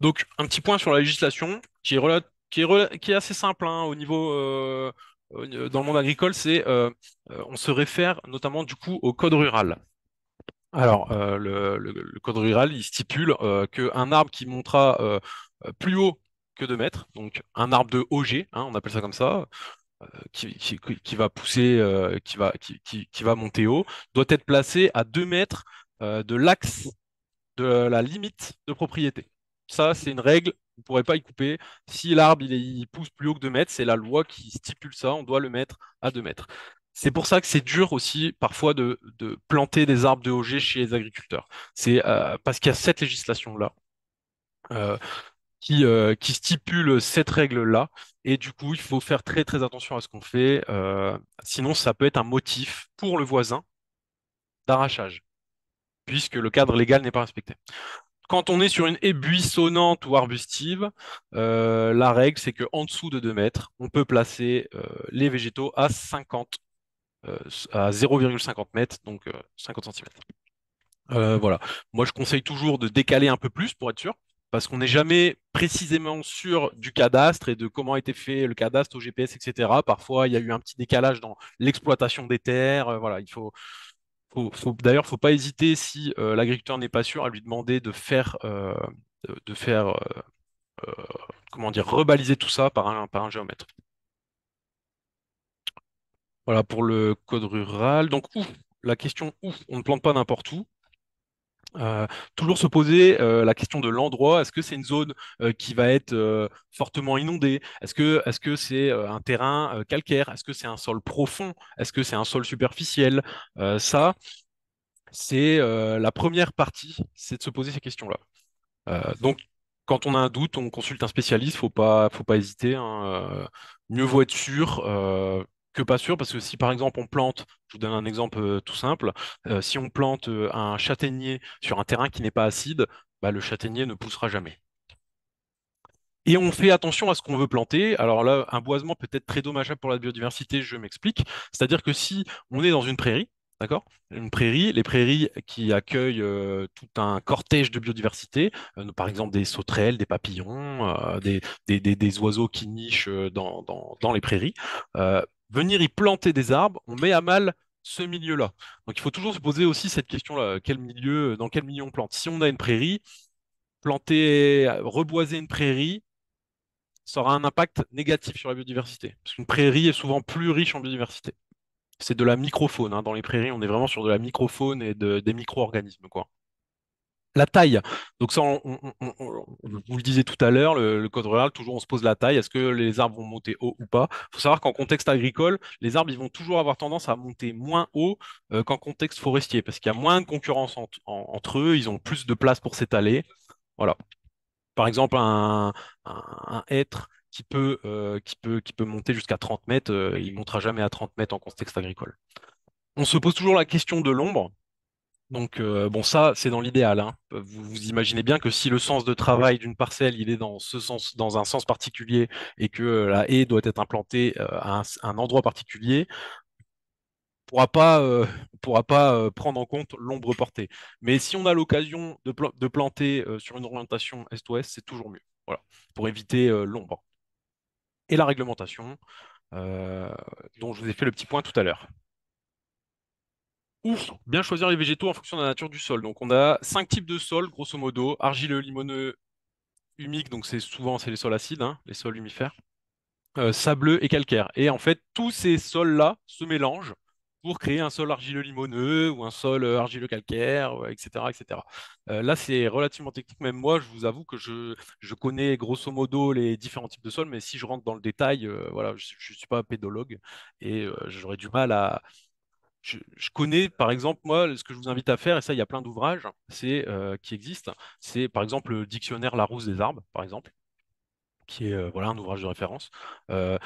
Donc, un petit point sur la législation qui est, assez simple hein, au niveau euh, dans le monde agricole, c'est euh, on se réfère notamment du coup au code rural. Alors, le, le, code rural, il stipule qu'un arbre qui montera plus haut que 2 mètres, donc un arbre de OG, hein, on appelle ça comme ça, euh, qui, va pousser, euh, qui, va, qui, va, monter haut, doit être placé à 2 mètres euh, de l'axe de la limite de propriété. Ça, c'est une règle, vous ne pourrez pas y couper. Si l'arbre il, il, pousse plus haut que 2 mètres, c'est la loi qui stipule ça, on doit le mettre à 2 mètres. C'est pour ça que c'est dur aussi parfois de, planter des arbres de OG chez les agriculteurs. C'est parce qu'il y a cette législation-là. Euh, qui, stipule cette règle-là. Et du coup, il faut faire très très attention à ce qu'on fait. Euh, sinon, ça peut être un motif pour le voisin d'arrachage, puisque le cadre légal n'est pas respecté. Quand on est sur une haie buissonnante ou arbustive, euh, la règle, c'est qu'en dessous de 2 mètres, on peut placer les végétaux à 50, à 0,50 mètres, donc 50 cm. voilà. Moi, je conseille toujours de décaler un peu plus pour être sûr parce qu'on n'est jamais précisément sûr du cadastre et de comment a été fait le cadastre au GPS, etc. Parfois, il y a eu un petit décalage dans l'exploitation des terres. Euh, voilà, il faut. faut, D'ailleurs, faut pas hésiter si euh, l'agriculteur n'est pas sûr à lui demander de faire, euh, de, faire, comment dire, rebaliser tout ça par un, par un géomètre. Voilà pour le code rural. Donc, où la question où on ne plante pas n'importe où. Euh, toujours se poser euh, la question de l'endroit. Est-ce que c'est une zone euh, qui va être fortement inondée Est-ce que est-ce que c'est un terrain calcaire Est-ce que c'est un sol profond Est-ce que c'est un sol superficiel Ça, c'est la première partie, c'est de se poser ces questions-là. donc, quand on a un doute, on consulte un spécialiste. Faut pas, faut pas hésiter. Hein, mieux vaut être sûr que pas sûr, parce que si par exemple on plante, je vous donne un exemple euh, tout simple, euh, si on plante euh, un châtaignier sur un terrain qui n'est pas acide, bah, le châtaignier ne poussera jamais. Et on fait attention à ce qu'on veut planter. Alors là, un boisement peut être très dommageable pour la biodiversité, je m'explique. C'est-à-dire que si on est dans une prairie, D'accord Une prairie, les prairies qui accueillent tout un cortège de biodiversité, par exemple des sauterelles, des papillons, des, des, oiseaux qui nichent dans, dans, dans les prairies venir y planter des arbres, on met à mal ce milieu-là. Donc il faut toujours se poser aussi cette question-là, euh, quel milieu, euh, dans quel milieu on plante. Si on a une prairie, planter, euh, reboiser une prairie, ça aura un impact négatif sur la biodiversité. Parce qu'une prairie est souvent plus riche en biodiversité. C'est de la microfaune. Hein. Dans les prairies, on est vraiment sur de la microfaune et de, des micro-organismes. Quoi la taille. Donc ça, on, vous le disiez tout à l'heure, le, code rural, toujours on se pose la taille. Est-ce que les arbres vont monter haut ou pas Il faut savoir qu'en contexte agricole, les arbres ils vont toujours avoir tendance à monter moins haut euh, qu'en contexte forestier, parce qu'il y a moins de concurrence entre eux, ils ont plus de place pour s'étaler. Voilà. Par exemple, un, être qui peut, euh, qui peut, qui peut monter jusqu'à 30 mètres, euh, il ne montera jamais à 30 mètres en contexte agricole. On se pose toujours la question de l'ombre. Donc euh, bon, ça, c'est dans l'idéal. Hein. Vous, imaginez bien que si le sens de travail d'une parcelle, il est dans ce sens, dans un sens particulier, et que la haie doit être implantée euh, à un, endroit particulier, on pourra pas, euh, pourra pas prendre en compte l'ombre portée. Mais si on a l'occasion de, planter sur une orientation est-ouest, c'est toujours mieux. Voilà, pour éviter l'ombre. Et la réglementation, dont je vous ai fait le petit point tout à l'heure bien choisir les végétaux en fonction de la nature du sol. Donc on a cinq types de sols, grosso modo, argileux, limoneux, humique, donc c'est souvent c'est les sols acides, hein, les sols humifères, euh, sableux et calcaire. Et en fait, tous ces sols-là se mélangent pour créer un sol argileux limoneux ou un sol euh, argileux calcaire, etc. Euh, etc. là, c'est relativement technique. Même moi, je vous avoue que je, je, connais grosso modo les différents types de sols, mais si je rentre dans le détail, voilà, je ne suis pas pédologue et j'aurais du mal à, je, connais, par exemple, moi, ce que je vous invite à faire, et ça, il y a plein d'ouvrages c'est, euh, qui existent. C'est, par exemple, le dictionnaire La Larousse des arbres, par exemple, qui est euh, voilà, un ouvrage de référence. Euh,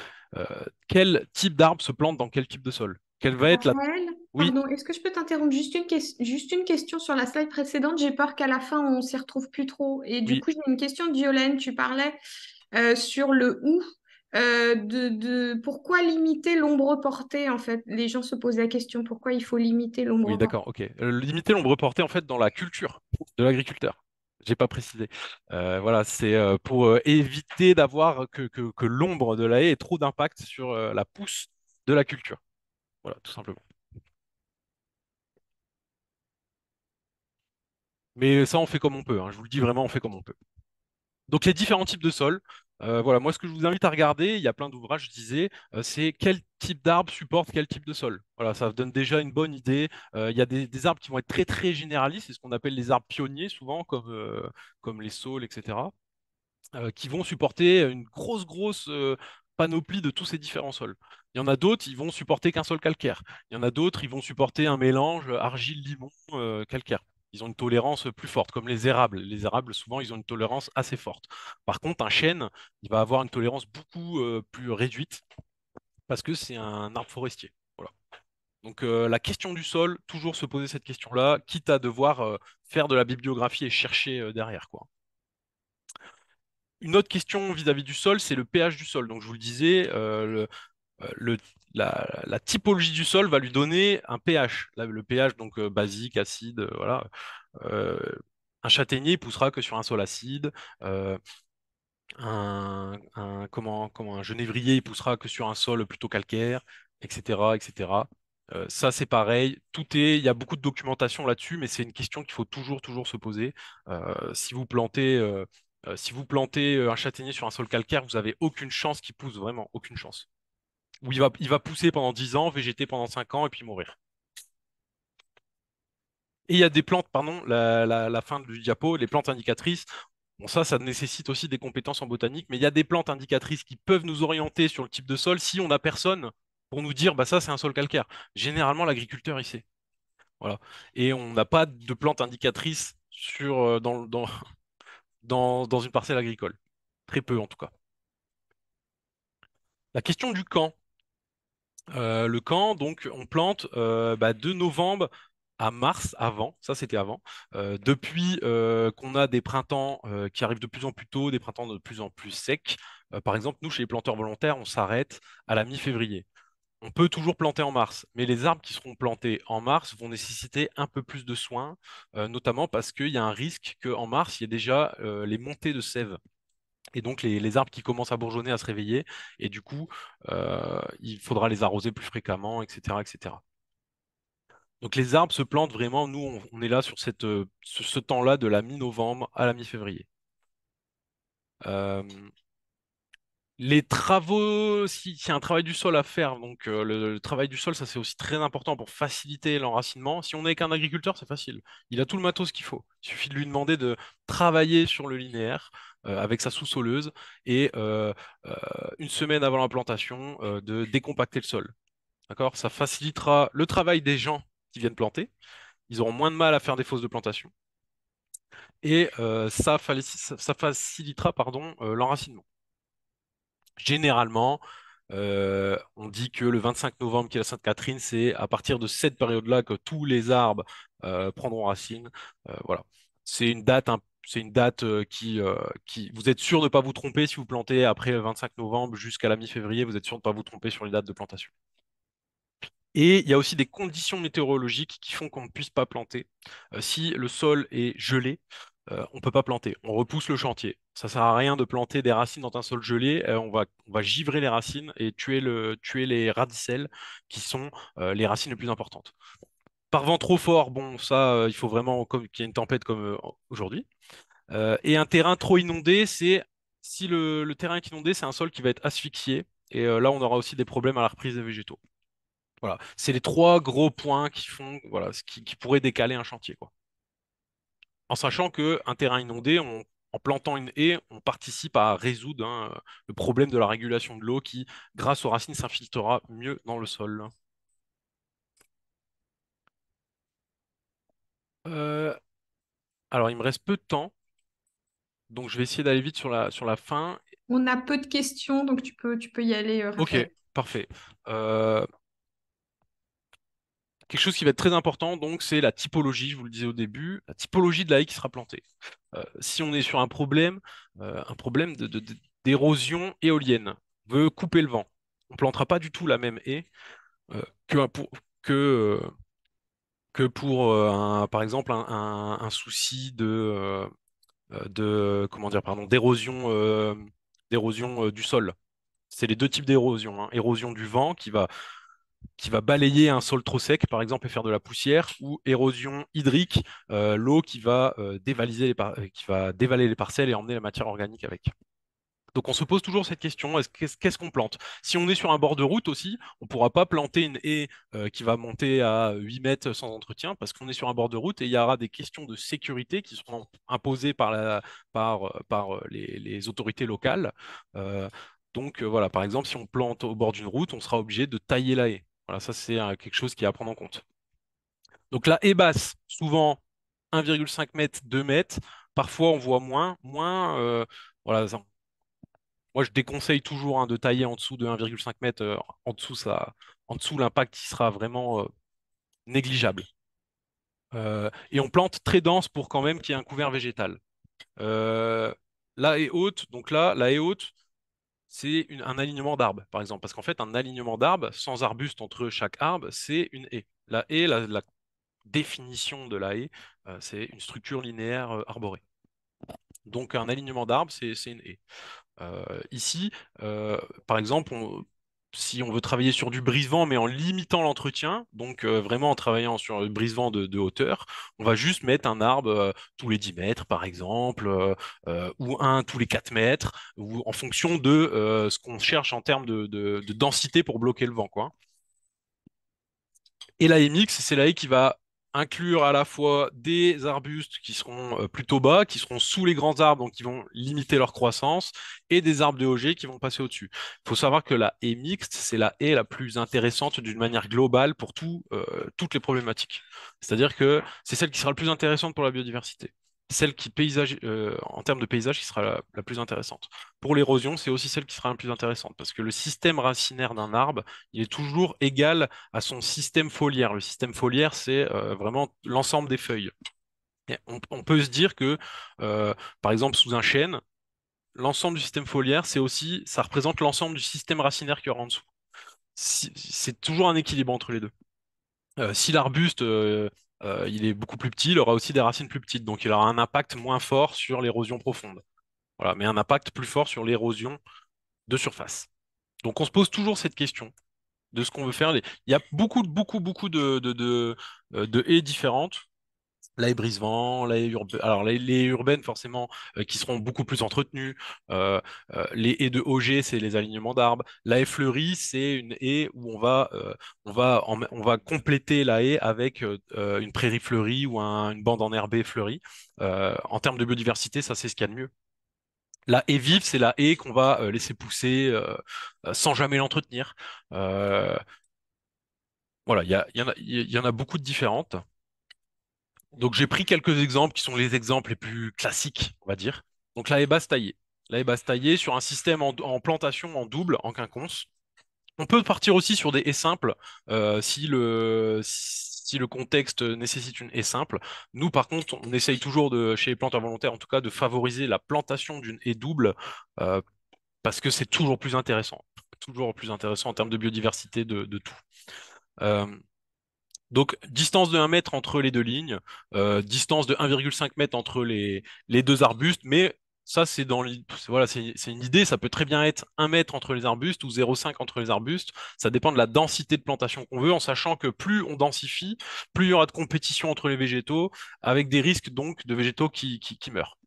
quel type d'arbre se plante dans quel type de sol Quelle va être la... Oui. est-ce que je peux t'interrompre juste une, juste une question sur la slide précédente J'ai peur qu'à la fin, on s'y retrouve plus trop. Et du coup, j'ai une question, Violaine. tu parlais sur le où euh, de, pourquoi limiter l'ombre portée en fait Les gens se posent la question pourquoi il faut limiter l'ombre. Oui, d'accord, ok. Euh, limiter l'ombre portée en fait dans la culture de l'agriculteur. J'ai pas précisé. Euh, voilà, c'est pour éviter d'avoir que, que, l'ombre de la haie ait trop d'impact sur la pousse de la culture. Voilà, tout simplement. Mais ça, on fait comme on peut. Hein. Je vous le dis vraiment, on fait comme on peut. Donc les différents types de sols, euh, voilà, moi ce que je vous invite à regarder, il y a plein d'ouvrages, je disais, euh, c'est quel type d'arbre supporte quel type de sol. Voilà, ça donne déjà une bonne idée. Euh, il y a des, arbres qui vont être très très généralistes, c'est ce qu'on appelle les arbres pionniers souvent, comme, comme les saules, etc., qui vont supporter une grosse grosse panoplie de tous ces différents sols. Il y en a d'autres, ils vont supporter qu'un sol calcaire. Il y en a d'autres, ils vont supporter un mélange argile-limon calcaire ils ont une tolérance plus forte, comme les érables. Les érables, souvent, ils ont une tolérance assez forte. Par contre, un chêne, il va avoir une tolérance beaucoup euh, plus réduite parce que c'est un arbre forestier. Voilà. Donc euh, la question du sol, toujours se poser cette question-là, quitte à devoir euh, faire de la bibliographie et chercher derrière. Quoi. Une autre question vis-à-vis du sol, c'est le pH du sol. Donc je vous le disais, le, euh, la, typologie du sol va lui donner un pH. le pH, donc euh, basique, acide, euh, voilà. un châtaignier poussera que sur un sol acide. un, genévrier il poussera que sur un sol plutôt calcaire, etc. etc. ça, c'est pareil. Tout est, il y a beaucoup de documentation là-dessus, mais c'est une question qu'il faut toujours, toujours se poser. si vous plantez si vous plantez un châtaignier sur un sol calcaire, vous n'avez aucune chance qu'il pousse, vraiment aucune chance où il va, il va pousser pendant 10 ans, végéter pendant 5 ans et puis mourir. Et il y a des plantes, pardon, la, fin du diapo, les plantes indicatrices. Bon, ça, ça nécessite aussi des compétences en botanique, mais il y a des plantes indicatrices qui peuvent nous orienter sur le type de sol si on n'a personne pour nous dire, bah ça, c'est un sol calcaire. Généralement, l'agriculteur, il sait. Voilà. Et on n'a pas de plantes indicatrices sur, euh, dans une parcelle agricole. Très peu, en tout cas. La question du camp. Euh, le camp, donc on plante euh, bah, de novembre à mars avant, ça c'était avant, euh, depuis qu'on a des printemps qui arrivent de plus en plus tôt, des printemps de plus en plus secs. par exemple, nous, chez les planteurs volontaires, on s'arrête à la mi-février. On peut toujours planter en mars, mais les arbres qui seront plantés en mars vont nécessiter un peu plus de soins, notamment parce qu'il y a un risque qu'en mars, il y ait déjà les montées de sève et donc les, arbres qui commencent à bourgeonner, à se réveiller, et du coup, euh, il faudra les arroser plus fréquemment, etc. etc. Donc les arbres se plantent vraiment, nous, on, est là sur cette, euh, ce, temps-là de la mi-novembre à la mi-février. Euh, les travaux, s'il y a un travail du sol à faire, donc le, travail du sol, ça c'est aussi très important pour faciliter l'enracinement. Si on est qu'un agriculteur, c'est facile. Il a tout le matos qu'il faut. Il suffit de lui demander de travailler sur le linéaire, euh, avec sa sous-soleuse et euh, euh, une semaine avant l'implantation de décompacter le sol. D'accord Ça facilitera le travail des gens qui viennent planter. Ils auront moins de mal à faire des fosses de plantation. Et ça, facilitera pardon, l'enracinement. Généralement, on dit que le 25 novembre, qui est la Sainte-Catherine, c'est à partir de cette période-là que tous les arbres prendront racine. voilà. C'est une date un c'est une date euh, euh, qui, vous êtes sûr de ne pas vous tromper si vous plantez après le 25 novembre jusqu'à la mi-février, vous êtes sûr de ne pas vous tromper sur les dates de plantation. Et il y a aussi des conditions météorologiques qui font qu'on ne puisse pas planter. Euh, si le sol est gelé, on ne peut pas planter. On repousse le chantier. Ça ne sert à rien de planter des racines dans un sol gelé. on, va, on, va, givrer les racines et tuer, le, tuer les radicelles qui sont les racines les plus importantes par vent trop fort, bon, ça, euh, il faut vraiment qu'il y ait une tempête comme euh, aujourd'hui. Euh, et un terrain trop inondé, c'est si le, terrain inondé, c'est un sol qui va être asphyxié. Et là, on aura aussi des problèmes à la reprise des végétaux. Voilà, c'est les trois gros points qui font, voilà, ce qui, pourrait décaler un chantier, quoi. En sachant qu'un terrain inondé, en plantant une haie, on participe à résoudre hein, le problème de la régulation de l'eau qui, grâce aux racines, s'infiltrera mieux dans le sol. Euh, alors, il me reste peu de temps, donc je vais essayer d'aller vite sur la, sur la fin. On a peu de questions, donc tu peux, tu peux y aller. Euh, ok, parfait. Euh, quelque chose qui va être très important, donc, c'est la typologie, je vous le disais au début, la typologie de la haie qui sera plantée. si on est sur un problème, un problème d'érosion éolienne, on veut couper le vent, on plantera pas du tout la même haie que, que, que pour, euh, par exemple, un, souci de, euh, euh, de comment dire, pardon, d'érosion, d'érosion du sol. C'est les deux types d'érosion. Hein. Érosion du vent qui va, qui va balayer un sol trop sec, par exemple, et faire de la poussière, ou érosion hydrique, l'eau qui va, dévaliser qui va dévaler les parcelles et emmener la matière organique avec. Donc on se pose toujours cette question, qu'est-ce qu'on plante Si on est sur un bord de route aussi, on ne pourra pas planter une haie euh, qui va monter à 8 mètres sans entretien parce qu'on est sur un bord de route et il y aura des questions de sécurité qui seront imposées par, les, autorités locales. Euh, donc euh, voilà, par exemple, si on plante au bord d'une route, on sera obligé de tailler la haie. Voilà, ça c'est quelque chose qui est à prendre en compte. Donc la haie basse, souvent 1,5 m, 2 mètres. parfois on voit moins, moins, moi, je déconseille toujours hein, de tailler en dessous de 1,5 mètre. Euh, en dessous, ça, en dessous, l'impact sera vraiment euh, négligeable. Euh, et on plante très dense pour quand même qu'il y ait un couvert végétal. la haie haute, donc là, la haie haute, c'est un alignement d'arbres, par exemple. Parce qu'en fait, un alignement d'arbres, sans arbuste entre chaque arbre, c'est une haie. La haie, la, définition de la haie, c'est une structure linéaire arborée. Donc un alignement d'arbres, c'est une euh, ici, euh, par exemple, si on veut travailler sur du brise-vent, mais en limitant l'entretien, donc euh, vraiment en travaillant sur le brise-vent de, hauteur, on va juste mettre un arbre tous les 10 mètres, par exemple, ou un tous les 4 mètres, en fonction de ce qu'on cherche en termes de, densité pour bloquer le vent. Quoi. Et la MX, c'est la haie qui va inclure à la fois des arbustes qui seront euh, plutôt bas, qui seront sous les grands arbres, donc qui vont limiter leur croissance, et des arbres de OG qui vont passer au-dessus. Il faut savoir que la haie mixte, c'est la haie la plus intéressante d'une manière globale pour euh, toutes les problématiques. C'est-à-dire que c'est celle qui sera le plus intéressante pour la biodiversité celle qui paysage, euh, en termes de paysage qui sera la, plus intéressante. Pour l'érosion, c'est aussi celle qui sera la plus intéressante parce que le système racinaire d'un arbre, il est toujours égal à son système foliaire. Le système foliaire, c'est euh, vraiment l'ensemble des feuilles. on, peut se dire que, euh, par exemple, sous un chêne, l'ensemble du système foliaire, c'est aussi, ça représente l'ensemble du système racinaire qui aura en dessous. C'est toujours un équilibre entre les deux. si l'arbuste, euh, il est beaucoup plus petit, il aura aussi des racines plus petites, donc il aura un impact moins fort sur l'érosion profonde. Voilà, mais un impact plus fort sur l'érosion de surface. Donc on se pose toujours cette question de ce qu'on veut faire. Il y a beaucoup, beaucoup, beaucoup de, de, de, euh, de haies différentes l'AE vent l'AE urbaine, alors les, les, urbaines forcément euh, qui seront beaucoup plus entretenues, euh, euh, les haies de OG, c'est les alignements d'arbres, haie fleurie, c'est une haie où on va, on va, on va compléter la haie avec une prairie fleurie ou une bande enherbée fleurie. en termes de biodiversité, ça c'est ce qu'il y a de mieux. La haie vive, c'est la haie qu'on va laisser pousser sans jamais l'entretenir. Voilà, il y, en a beaucoup de différentes. Donc j'ai pris quelques exemples qui sont les exemples les plus classiques, on va dire. Donc la basse taillée. La basse taillée sur un système en, plantation en double, en quinconce. On peut partir aussi sur des haies simples euh, si, le, si le contexte nécessite une haie simple. Nous, par contre, on essaye toujours, de, chez les plantes volontaires en tout cas, de favoriser la plantation d'une haie double euh, parce que c'est toujours plus intéressant. Toujours plus intéressant en termes de biodiversité, de, tout. Euh, donc distance de 1 mètre entre les deux lignes, euh, distance de 1,5 mètre entre les, les, deux arbustes, mais ça c'est dans voilà, c'est une idée, ça peut très bien être 1 mètre entre les arbustes ou 0,5 entre les arbustes, ça dépend de la densité de plantation qu'on veut, en sachant que plus on densifie, plus il y aura de compétition entre les végétaux, avec des risques donc de végétaux qui, qui, meurent.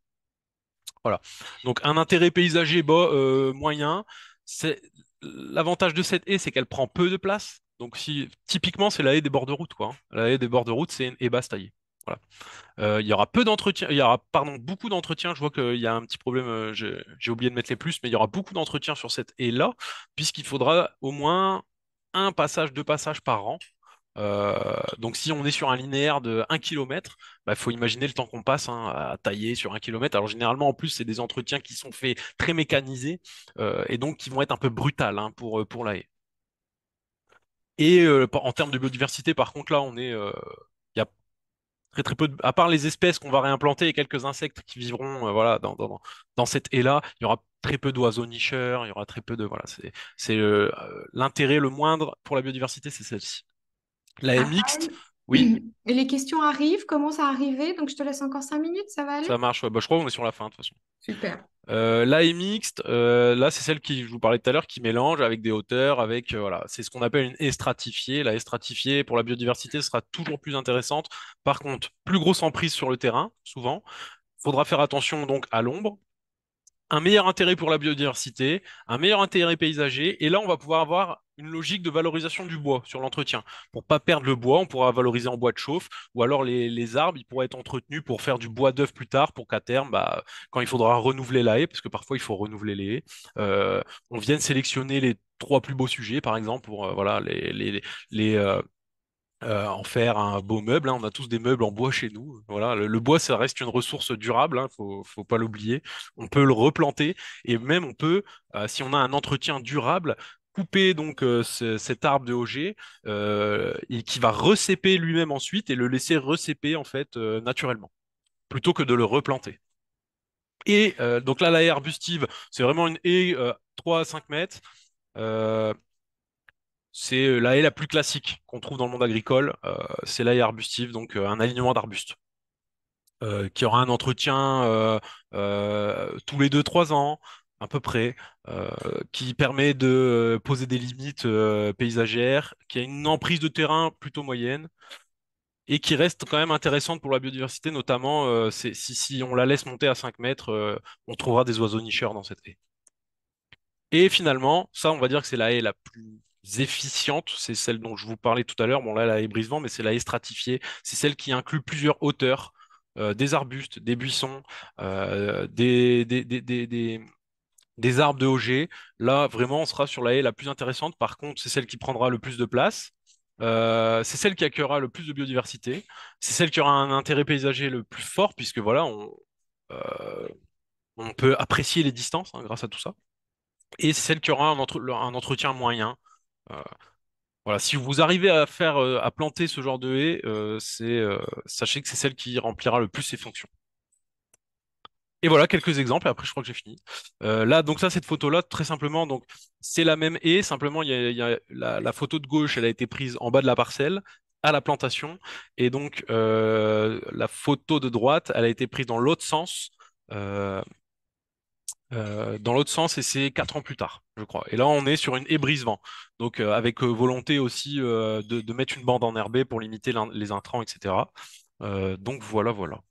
Voilà. Donc un intérêt paysager bas, euh, moyen, c'est l'avantage de cette haie, c'est qu'elle prend peu de place. Donc, si, typiquement, c'est la haie des bords de route. Quoi, hein. La haie des bords de route, c'est une haie basse taillée. Voilà. Euh, il y aura peu d'entretiens, il y aura pardon, beaucoup d'entretiens. Je vois qu'il y a un petit problème, euh, j'ai oublié de mettre les plus, mais il y aura beaucoup d'entretiens sur cette haie là, puisqu'il faudra au moins un passage, deux passages par an. Euh, donc si on est sur un linéaire de 1 km, il faut imaginer le temps qu'on passe hein, à tailler sur 1 km. Alors généralement en plus c'est des entretiens qui sont faits très mécanisés et donc qui vont être un peu brutales hein, pour, pour la haie. Et euh, en termes de biodiversité, par contre, là, on est, il euh, y a très très peu, de... à part les espèces qu'on va réimplanter et quelques insectes qui vivront, euh, voilà, dans, dans, cette haie-là, il y aura très peu d'oiseaux nicheurs, il y aura très peu de, voilà, c'est, c'est l'intérêt le moindre pour la biodiversité, c'est celle-ci. La haie ah mixte, oui. Et les questions arrivent, commencent à arriver. Donc, je te laisse encore 5 minutes, ça va aller Ça marche, bah, je crois qu'on est sur la fin de toute façon. Super. Euh, là est mixte. Euh, là, c'est celle qui je vous parlais tout à l'heure qui mélange avec des hauteurs, avec euh, voilà, c'est ce qu'on appelle une estratifiée. La estratifiée pour la biodiversité sera toujours plus intéressante. Par contre, plus grosse emprise sur le terrain, souvent. Faudra faire attention donc à l'ombre un meilleur intérêt pour la biodiversité, un meilleur intérêt paysager, et là on va pouvoir avoir une logique de valorisation du bois sur l'entretien. Pour pas perdre le bois, on pourra valoriser en bois de chauffe, ou alors les, arbres, ils pourraient être entretenus pour faire du bois d'œuf plus tard, pour qu'à terme, bah, quand il faudra renouveler la haie, parce que parfois il faut renouveler les haies, euh, on vienne sélectionner les trois plus beaux sujets, par exemple, pour euh, voilà, les, les, euh, euh, en faire un beau meuble. Hein. On a tous des meubles en bois chez nous. Voilà, le, bois, ça reste une ressource durable, il hein, faut, faut pas l'oublier. On peut le replanter et même on peut, euh, si on a un entretien durable, couper donc euh, cet arbre de Auger et qui va recéper lui-même ensuite et le laisser recéper en fait naturellement, plutôt que de le replanter. Et donc là, la haie arbustive, c'est vraiment une haie 3 à 5 mètres. C'est euh, la haie la plus classique qu'on trouve dans le monde agricole. Euh, c'est la haie arbustive, donc euh, un alignement d'arbustes. qui aura un entretien tous les 2-3 ans à peu près, qui permet de poser des limites paysagères, qui a une emprise de terrain plutôt moyenne et qui reste quand même intéressante pour la biodiversité, notamment si, si, on la laisse monter à 5 mètres, on trouvera des oiseaux nicheurs dans cette haie. Et finalement, ça on va dire que c'est la haie la plus efficientes, c'est celle dont je vous parlais tout à l'heure, bon là la haie brise-vent, mais c'est la haie stratifiée, c'est celle qui inclut plusieurs hauteurs, euh, des arbustes, des buissons, euh, des, des, arbres de OG. Là, vraiment, on sera sur la haie la plus intéressante. Par contre, c'est celle qui prendra le plus de place. Euh, c'est celle qui accueillera le plus de biodiversité. C'est celle qui aura un intérêt paysager le plus fort, puisque voilà, on, on peut apprécier les distances hein, grâce à tout ça. Et c'est celle qui aura un, un entretien moyen, euh, voilà, si vous arrivez à faire, euh, à planter ce genre de haie, euh, c'est, sachez que c'est celle qui remplira le plus ses fonctions. Et voilà quelques exemples, et après je crois que j'ai fini. là, donc ça cette photo-là, très simplement, donc c'est la même haie, simplement il la, photo de gauche, elle a été prise en bas de la parcelle, à la plantation, et donc la photo de droite, elle a été prise dans l'autre sens, euh, dans l'autre sens, et c'est 4 ans plus tard, je crois. Et là, on est sur une ébrise-vent, donc euh, avec euh, volonté aussi de, mettre une bande en herbé pour limiter les intrants, etc. donc voilà, voilà.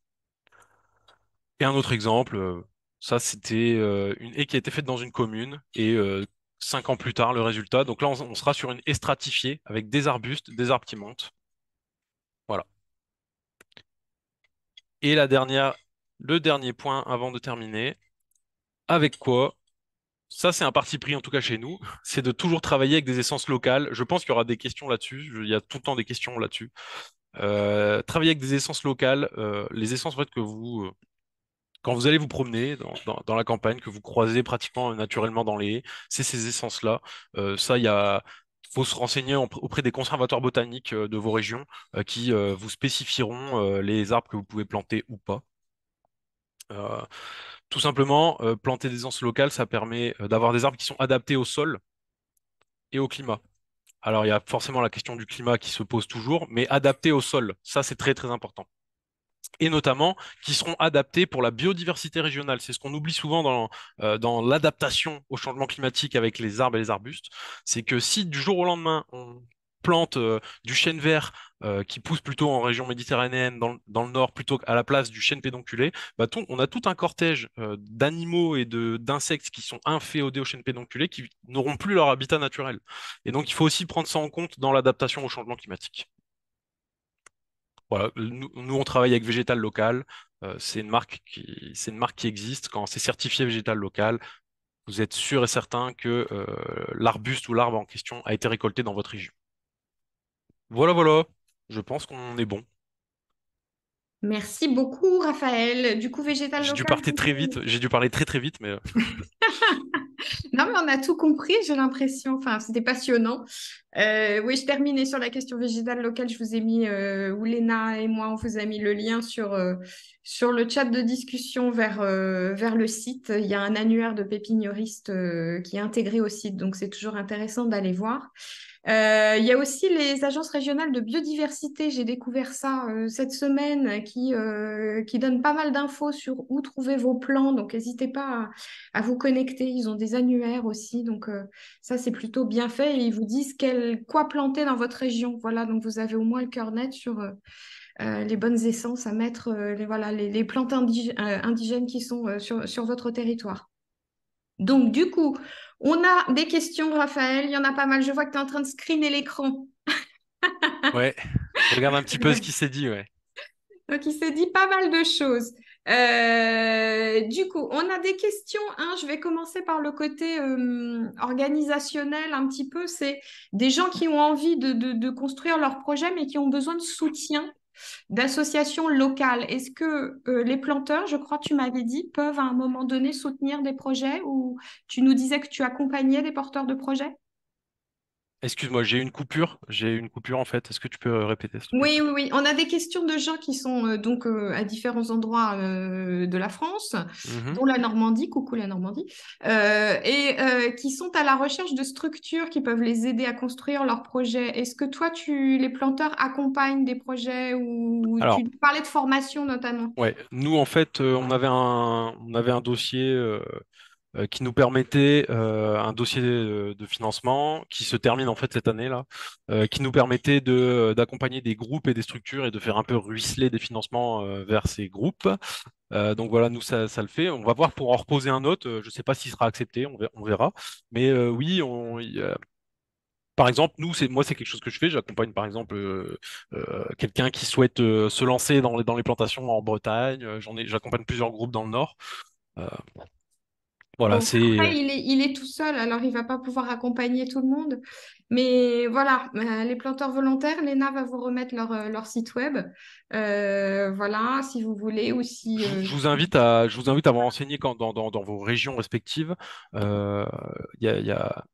Et un autre exemple, ça c'était une haie qui a été faite dans une commune, et 5 ans plus tard, le résultat. Donc là, on, sera sur une haie stratifiée avec des arbustes, des arbres qui montent. Voilà. Et la dernière, le dernier point avant de terminer, avec quoi ça, c'est un parti pris, en tout cas chez nous, c'est de toujours travailler avec des essences locales. Je pense qu'il y aura des questions là-dessus. Il y a tout le temps des questions là-dessus. Euh, travailler avec des essences locales, euh, les essences en fait, que vous, euh, quand vous allez vous promener dans, la campagne, que vous croisez pratiquement naturellement dans les haies, c'est ces essences-là. ça, il y faut se renseigner auprès des conservatoires botaniques de vos régions qui vous spécifieront les arbres que vous pouvez planter ou pas. Tout simplement, euh, planter des anses locales, ça permet euh, d'avoir des arbres qui sont adaptés au sol et au climat. Alors, il y a forcément la question du climat qui se pose toujours, mais adaptés au sol, ça c'est très très important. Et notamment, qui seront adaptés pour la biodiversité régionale. C'est ce qu'on oublie souvent dans, euh, dans l'adaptation au changement climatique avec les arbres et les arbustes. C'est que si du jour au lendemain, on plante euh, du chêne vert euh, qui pousse plutôt en région méditerranéenne, dans, le nord, plutôt qu'à la place du chêne pédonculé, bah, on a tout un cortège euh, d'animaux et d'insectes qui sont inféodés au chêne pédonculé qui n'auront plus leur habitat naturel. Et donc, il faut aussi prendre ça en compte dans l'adaptation au changement climatique. Voilà, nous, on travaille avec Végétal Local. c'est une marque qui, c'est une marque qui existe. Quand c'est certifié Végétal Local, vous êtes sûr et certain que l'arbuste ou l'arbre en question a été récolté dans votre région. Voilà, voilà. Je pense qu'on est bon. Merci beaucoup, Raphaël. Du coup, végétal J'ai dû très vite. J'ai dû parler très très vite, mais. Euh, non, mais on a tout compris. J'ai l'impression. Enfin, c'était passionnant. Euh, oui, je terminais sur la question végétale locale. Je vous ai mis euh, Oulena et moi, on vous a mis le lien sur sur le chat de discussion vers vers le site. Il y a un annuaire de pépignoristes qui est intégré au site, donc c'est toujours intéressant d'aller voir. Euh, il y a aussi les agences régionales de biodiversité, j'ai découvert ça euh, cette semaine, qui, euh, qui donnent pas mal d'infos sur où trouver vos plants. Donc, n'hésitez pas à, vous connecter. Ils ont des annuaires aussi. Donc, ça, c'est plutôt bien fait. Et ils vous disent quel, quoi planter dans votre région. Voilà, donc vous avez au moins le cœur net sur les bonnes essences à mettre, les, voilà, les, plantes indigènes qui sont sur, sur votre territoire. Donc, du coup, on a des questions, Raphaël. Il y en a pas mal. Je vois que tu es en train de screener l'écran. ouais, je regarde un petit peu ce qui s'est dit, ouais. Donc, il s'est dit pas mal de choses. Euh, du coup, on a des questions. Hein. Je vais commencer par le côté euh, organisationnel un petit peu. C'est des gens qui ont envie de, de, construire leur projet, mais qui ont besoin de soutien d'associations locales. Est-ce que euh, les planteurs, je crois que tu m'avais dit, peuvent à un moment donné soutenir des projets ou tu nous disais que tu accompagnais des porteurs de projets Excuse-moi, j'ai une coupure. J'ai une coupure en fait. Est-ce que tu peux euh, répéter ça Oui, oui, oui. On a des questions de gens qui sont euh, donc euh, à différents endroits de la France, mmh dont la Normandie. Coucou la Normandie, et qui sont à la recherche de structures qui peuvent les aider à construire leurs projets. Est-ce que toi, tu les planteurs accompagnent des projets ou tu parlais de formation notamment Oui, Nous en fait, on avait un on avait un dossier euh, qui nous permettait euh, un dossier de, financement qui se termine en fait cette année là, euh, qui nous permettait de d'accompagner des groupes et des structures et de faire un peu ruisseler des financements vers ces groupes. donc voilà, nous ça, le fait. On va voir pour en reposer un autre. Je ne sais pas s'il sera accepté, on verra. Mais oui, par exemple, nous, c'est moi, c'est quelque chose que je fais. J'accompagne, par exemple, quelqu'un qui souhaite se lancer dans les, dans les plantations en Bretagne. J'en j'accompagne plusieurs groupes dans le Nord. Euh, il, est, tout seul, alors il ne va pas pouvoir accompagner tout le monde. Mais voilà, euh, les planteurs volontaires, l'ENA va vous remettre leur, euh, site web. voilà, si vous voulez ou si... Je, vous invite à, je vous invite à renseigner quand, dans, vos régions respectives. Il y a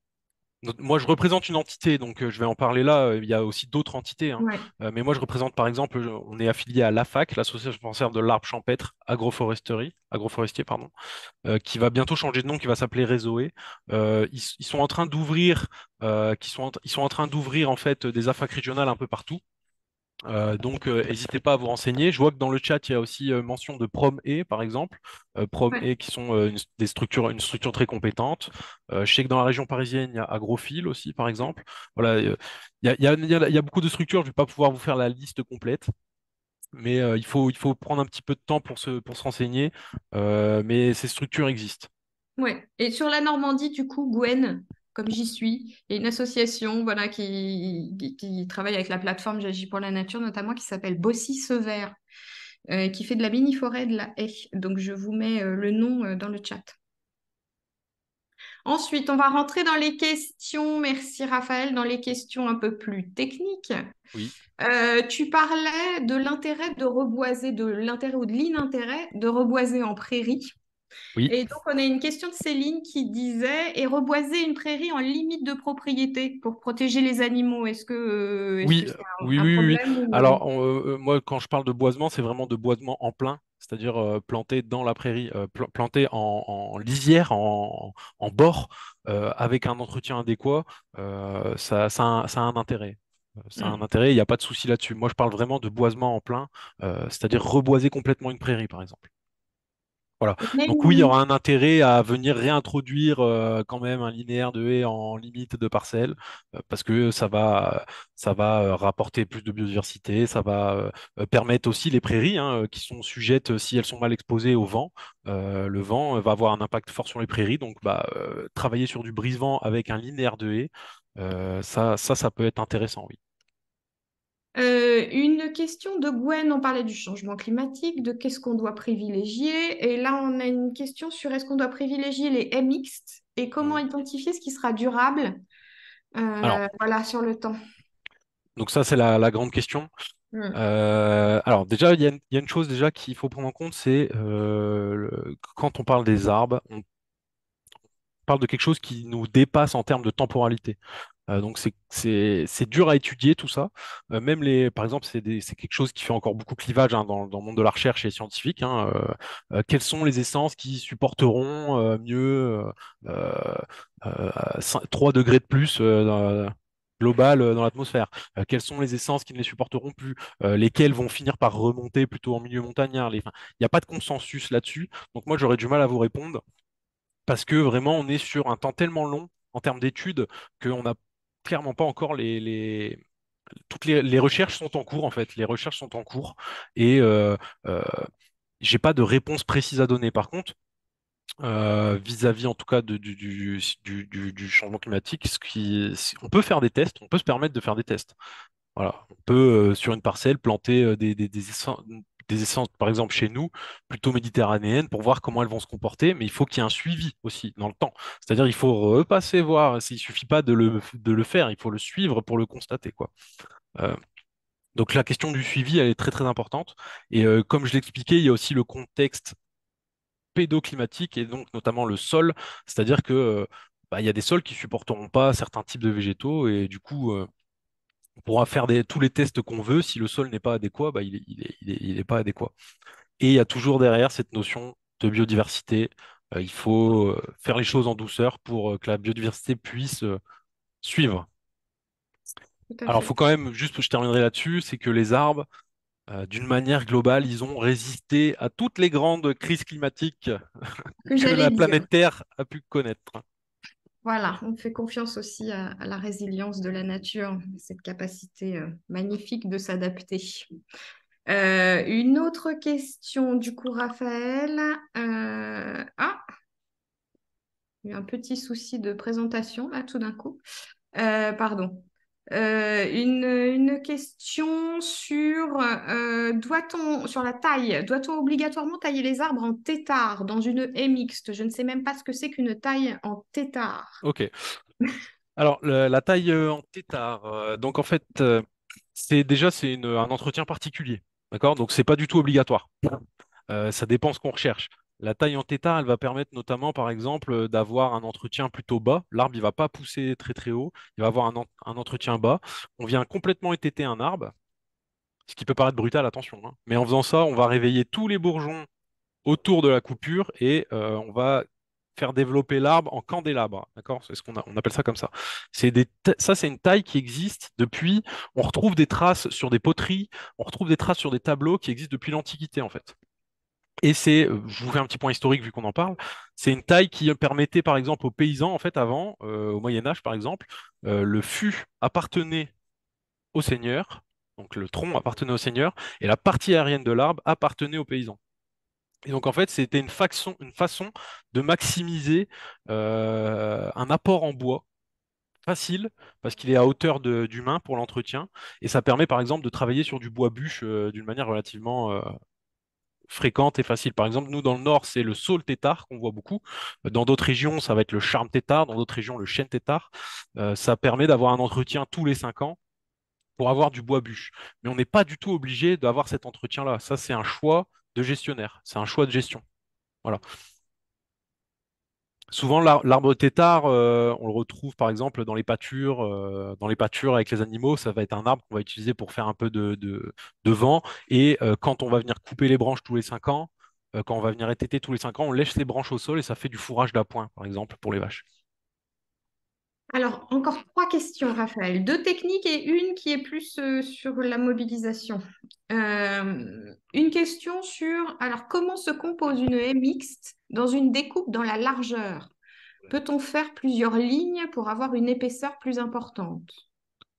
moi, je représente une entité, donc euh, je vais en parler là. Euh, il y a aussi d'autres entités. Hein. Euh, mais moi, je représente, par exemple, on est affilié à l'AFAC, l'Association française de l'arbre champêtre agroforesterie, agroforestier, pardon, qui va bientôt changer de nom, qui va s'appeler Rézoé. ils, sont en train d'ouvrir, ils sont en train d'ouvrir en fait des AFAC régionales un peu partout. Euh, donc, euh, n'hésitez pas à vous renseigner. Je vois que dans le chat, il y a aussi euh, mention de prom e, par exemple. prom et qui sont des structures, une structure très compétente. je sais que dans la région parisienne, il y a Agrofil aussi, par exemple. Voilà, il y, a, beaucoup de structures. Je ne vais pas pouvoir vous faire la liste complète. Mais il, faut, il faut prendre un petit peu de temps pour se, pour se renseigner. mais ces structures existent. Ouais. Et sur la Normandie, du coup, Gwen, comme j'y suis. et une association voilà, qui, travaille avec la plateforme J'agis pour la nature, notamment, qui s'appelle Bossy Severt, euh, qui fait de la mini-forêt de la haie. Donc, je vous mets euh, le nom euh, dans le chat. Ensuite, on va rentrer dans les questions. Merci Raphaël, dans les questions un peu plus techniques. Oui. tu parlais de l'intérêt de reboiser, de l'intérêt ou de l'inintérêt de reboiser en prairie. Et donc, on a une question de Céline qui disait Et reboiser une prairie en limite de propriété pour protéger les animaux Est-ce que. Euh, oui, oui, oui, Alors, euh, moi, quand je parle de boisement, c'est vraiment de boisement en plein, c'est-à-dire euh, planté planter dans la prairie, planté planter en, lisière, en, bord, avec un entretien adéquat, ça, a, un intérêt. Ça a un mm. intérêt, il n'y a pas de souci là-dessus. Moi, je parle vraiment de boisement en plein, c'est-à-dire reboiser complètement une prairie, par exemple. Voilà. Donc oui, il y aura un intérêt à venir réintroduire euh, quand même un linéaire de haies en limite de parcelles, euh, parce que ça va, ça va euh, rapporter plus de biodiversité, ça va permettre aussi les prairies hein, qui sont sujettes, si elles sont mal exposées au vent, le vent va avoir un impact fort sur les prairies, donc bah, travailler sur du brise-vent avec un linéaire de haie, ça, ça, ça peut être intéressant, oui. Euh, une question de Gwen, on parlait du changement climatique, de qu'est-ce qu'on doit privilégier. Et là, on a une question sur est-ce qu'on doit privilégier les mixtes et comment mmh. identifier ce qui sera durable euh, voilà, sur le temps. Donc ça, c'est la, grande question. Mmh. Euh, alors déjà, il y, a une chose déjà qu'il faut prendre en compte, c'est quand on parle des arbres, on parle de quelque chose qui nous dépasse en termes de temporalité. Euh, donc c'est dur à étudier tout ça. Euh, même les, par exemple, c'est quelque chose qui fait encore beaucoup clivage hein, dans, le monde de la recherche et scientifique. Hein. Euh, quelles sont les essences qui supporteront mieux 3 degrés de plus global dans l'atmosphère Quelles sont les essences qui ne les supporteront plus Lesquelles vont finir par remonter plutôt en milieu montagnard Il n'y a pas de consensus là-dessus. Donc moi, j'aurais du mal à vous répondre parce que vraiment, on est sur un temps tellement long en termes d'études qu'on n'a clairement pas encore les, toutes les, recherches sont en cours en fait. Les recherches sont en cours et euh, euh, j'ai pas de réponse précise à donner. Par contre, euh, vis-à-vis en tout cas de, du, changement climatique, ce qui, on peut faire des tests, on peut se permettre de faire des tests. Voilà, on peut sur une parcelle planter des, des, des, des essences, par exemple chez nous, plutôt méditerranéennes, pour voir comment elles vont se comporter, mais il faut qu'il y ait un suivi aussi dans le temps. C'est-à-dire il faut repasser voir, s'il suffit pas de le, de le, faire, il faut le suivre pour le constater. Quoi. Euh, donc la question du suivi, elle est très très importante. Et euh, comme je l'expliquais, il y a aussi le contexte pédoclimatique et donc notamment le sol, c'est-à-dire que euh, bah, il y a des sols qui supporteront pas certains types de végétaux et du coup on pourra faire tous les tests qu'on veut. Si le sol n'est pas adéquat, bah, il n'est pas adéquat. Et il y a toujours derrière cette notion de biodiversité. Euh, il faut euh, faire les choses en douceur pour euh, que la biodiversité puisse suivre. Alors, il faut quand même, juste, que je terminerai là-dessus, c'est que les arbres, d'une manière globale, ils ont résisté à toutes les grandes crises climatiques que, la planète Terre a pu connaître. Voilà, on fait confiance aussi à, la résilience de la nature, cette capacité euh, magnifique de s'adapter. Euh, une autre question du coup, Raphaël. Euh, ah, il y a eu un petit souci de présentation là tout d'un coup. pardon. Euh, une, question sur euh, doit-on sur la taille, doit-on obligatoirement tailler les arbres en tétard dans une haie mixte Je ne sais même pas ce que c'est qu'une taille en tétard. Ok. Alors la taille euh, en tétard, donc en fait c'est déjà c'est un entretien particulier, d'accord Donc c'est pas du tout obligatoire. ça dépend ce qu'on recherche. La taille en tétard, elle va permettre notamment, par exemple, euh, d'avoir un entretien plutôt bas. L'arbre, il ne va pas pousser très très haut, il va avoir un, entretien bas. On vient complètement étêter un arbre, ce qui peut paraître brutal, attention. Hein. Mais en faisant ça, on va réveiller tous les bourgeons autour de la coupure et euh, on va faire développer l'arbre en candélabre. D'accord C'est ce qu'on on appelle ça comme ça. ça, c'est une taille qui existe depuis. On retrouve des traces sur des poteries, on retrouve des traces sur des tableaux qui existent depuis l'Antiquité, en fait. Et c'est, euh, je vous fais un petit point historique vu qu'on en parle, c'est une taille qui permettait par exemple aux paysans, en fait, avant, euh, au Moyen Âge par exemple, euh, le fût appartenait au seigneur, donc le tronc appartenait au seigneur, et la partie aérienne de l'arbre appartenait aux paysans. Et donc en fait, c'était une, façon, une façon de maximiser un apport en bois facile parce qu'il est à hauteur d'humain pour l'entretien et ça permet par exemple de travailler sur du bois bûche d'une manière relativement fréquente et facile. Par exemple, nous, dans le Nord, c'est le saule tétard qu'on voit beaucoup. Dans d'autres régions, ça va être le charme tétard. Dans d'autres régions, le chêne tétard. Euh, ça permet d'avoir un entretien tous les cinq ans pour avoir du bois bûche. Mais on n'est pas du tout obligé d'avoir cet entretien-là. Ça, c'est un choix de gestionnaire. C'est un choix de gestion. Voilà souvent l'arbre tétard, euh, on le retrouve par exemple dans les pâtures, euh, dans les pâtures avec les animaux, ça va être un arbre qu'on va utiliser pour faire un peu de, vent. Et euh, quand on va venir couper les branches tous les cinq ans, quand on va venir étêter tous les cinq ans, on lèche les branches au sol et ça fait du fourrage d'appoint, par exemple, pour les vaches. Alors, encore trois questions, Raphaël. Deux techniques et une qui est plus euh, sur la mobilisation. Euh, une question sur, alors, comment se compose une haie mixte dans une découpe dans la largeur Peut-on faire plusieurs lignes pour avoir une épaisseur plus importante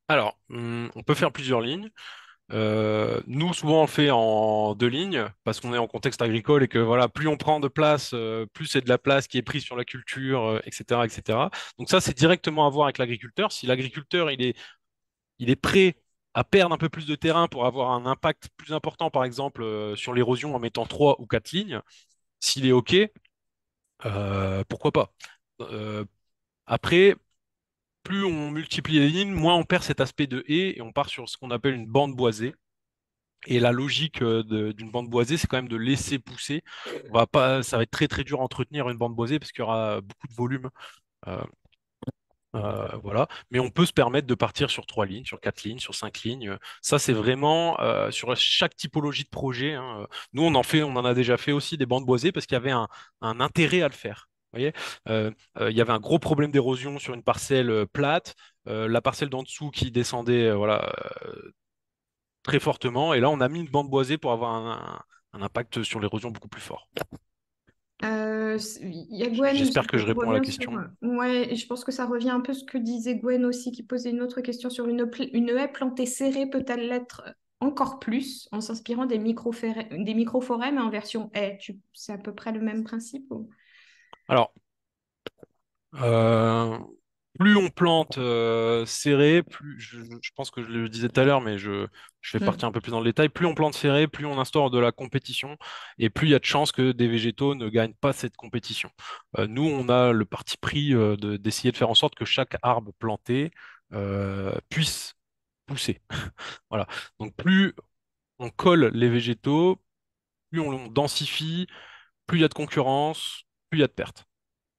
Alors, hum, on peut faire plusieurs lignes. Euh, nous, souvent, on le fait en deux lignes parce qu'on est en contexte agricole et que voilà, plus on prend de place, euh, plus c'est de la place qui est prise sur la culture, etc., euh, etc. Donc ça, c'est directement à voir avec l'agriculteur. Si l'agriculteur il est, il est prêt à perdre un peu plus de terrain pour avoir un impact plus important, par exemple, sur l'érosion en mettant trois ou quatre lignes, s'il est OK, pourquoi pas après, plus on multiplie les lignes, moins on perd cet aspect de et et on part sur ce qu'on appelle une bande boisée. Et la logique euh, d'une bande boisée, c'est quand même de laisser pousser. On va pas, ça va être très très dur à entretenir une bande boisée parce qu'il y aura beaucoup de volume. Euh, euh, voilà. Mais on peut se permettre de partir sur trois lignes, sur quatre lignes, sur cinq lignes. Ça, c'est vraiment sur chaque typologie de projet. Hein. Nous, on en fait, on en a déjà fait aussi des bandes boisées parce qu'il y avait un intérêt à le faire voyez euh, euh, il y avait un gros problème d'érosion sur une parcelle euh, plate, la parcelle d'en dessous qui descendait voilà, très fortement. Et là, on a mis une bande boisée pour avoir un, impact sur l'érosion beaucoup plus fort. J'espère que je réponds à la question. Ouais, je pense que ça revient un peu à ce que disait Gwen aussi, qui posait une autre question sur une, une haie plantée serrée peut-elle l'être encore plus en s'inspirant des micro-forêts, mais en version haie. Tu... C'est à peu près le même principe alors, euh, plus on plante euh, serré, plus je, pense que je le disais tout à l'heure, mais je, vais hmm. partir un peu plus dans le détail. Plus on plante serré, plus on instaure de la compétition et plus il y a de chances que des végétaux ne gagnent pas cette compétition. Euh, nous, on a le parti pris d'essayer de, faire en sorte que chaque arbre planté puisse pousser. voilà. Donc plus on colle les végétaux, plus on, on densifie, plus il y a de concurrence, il y a de pertes.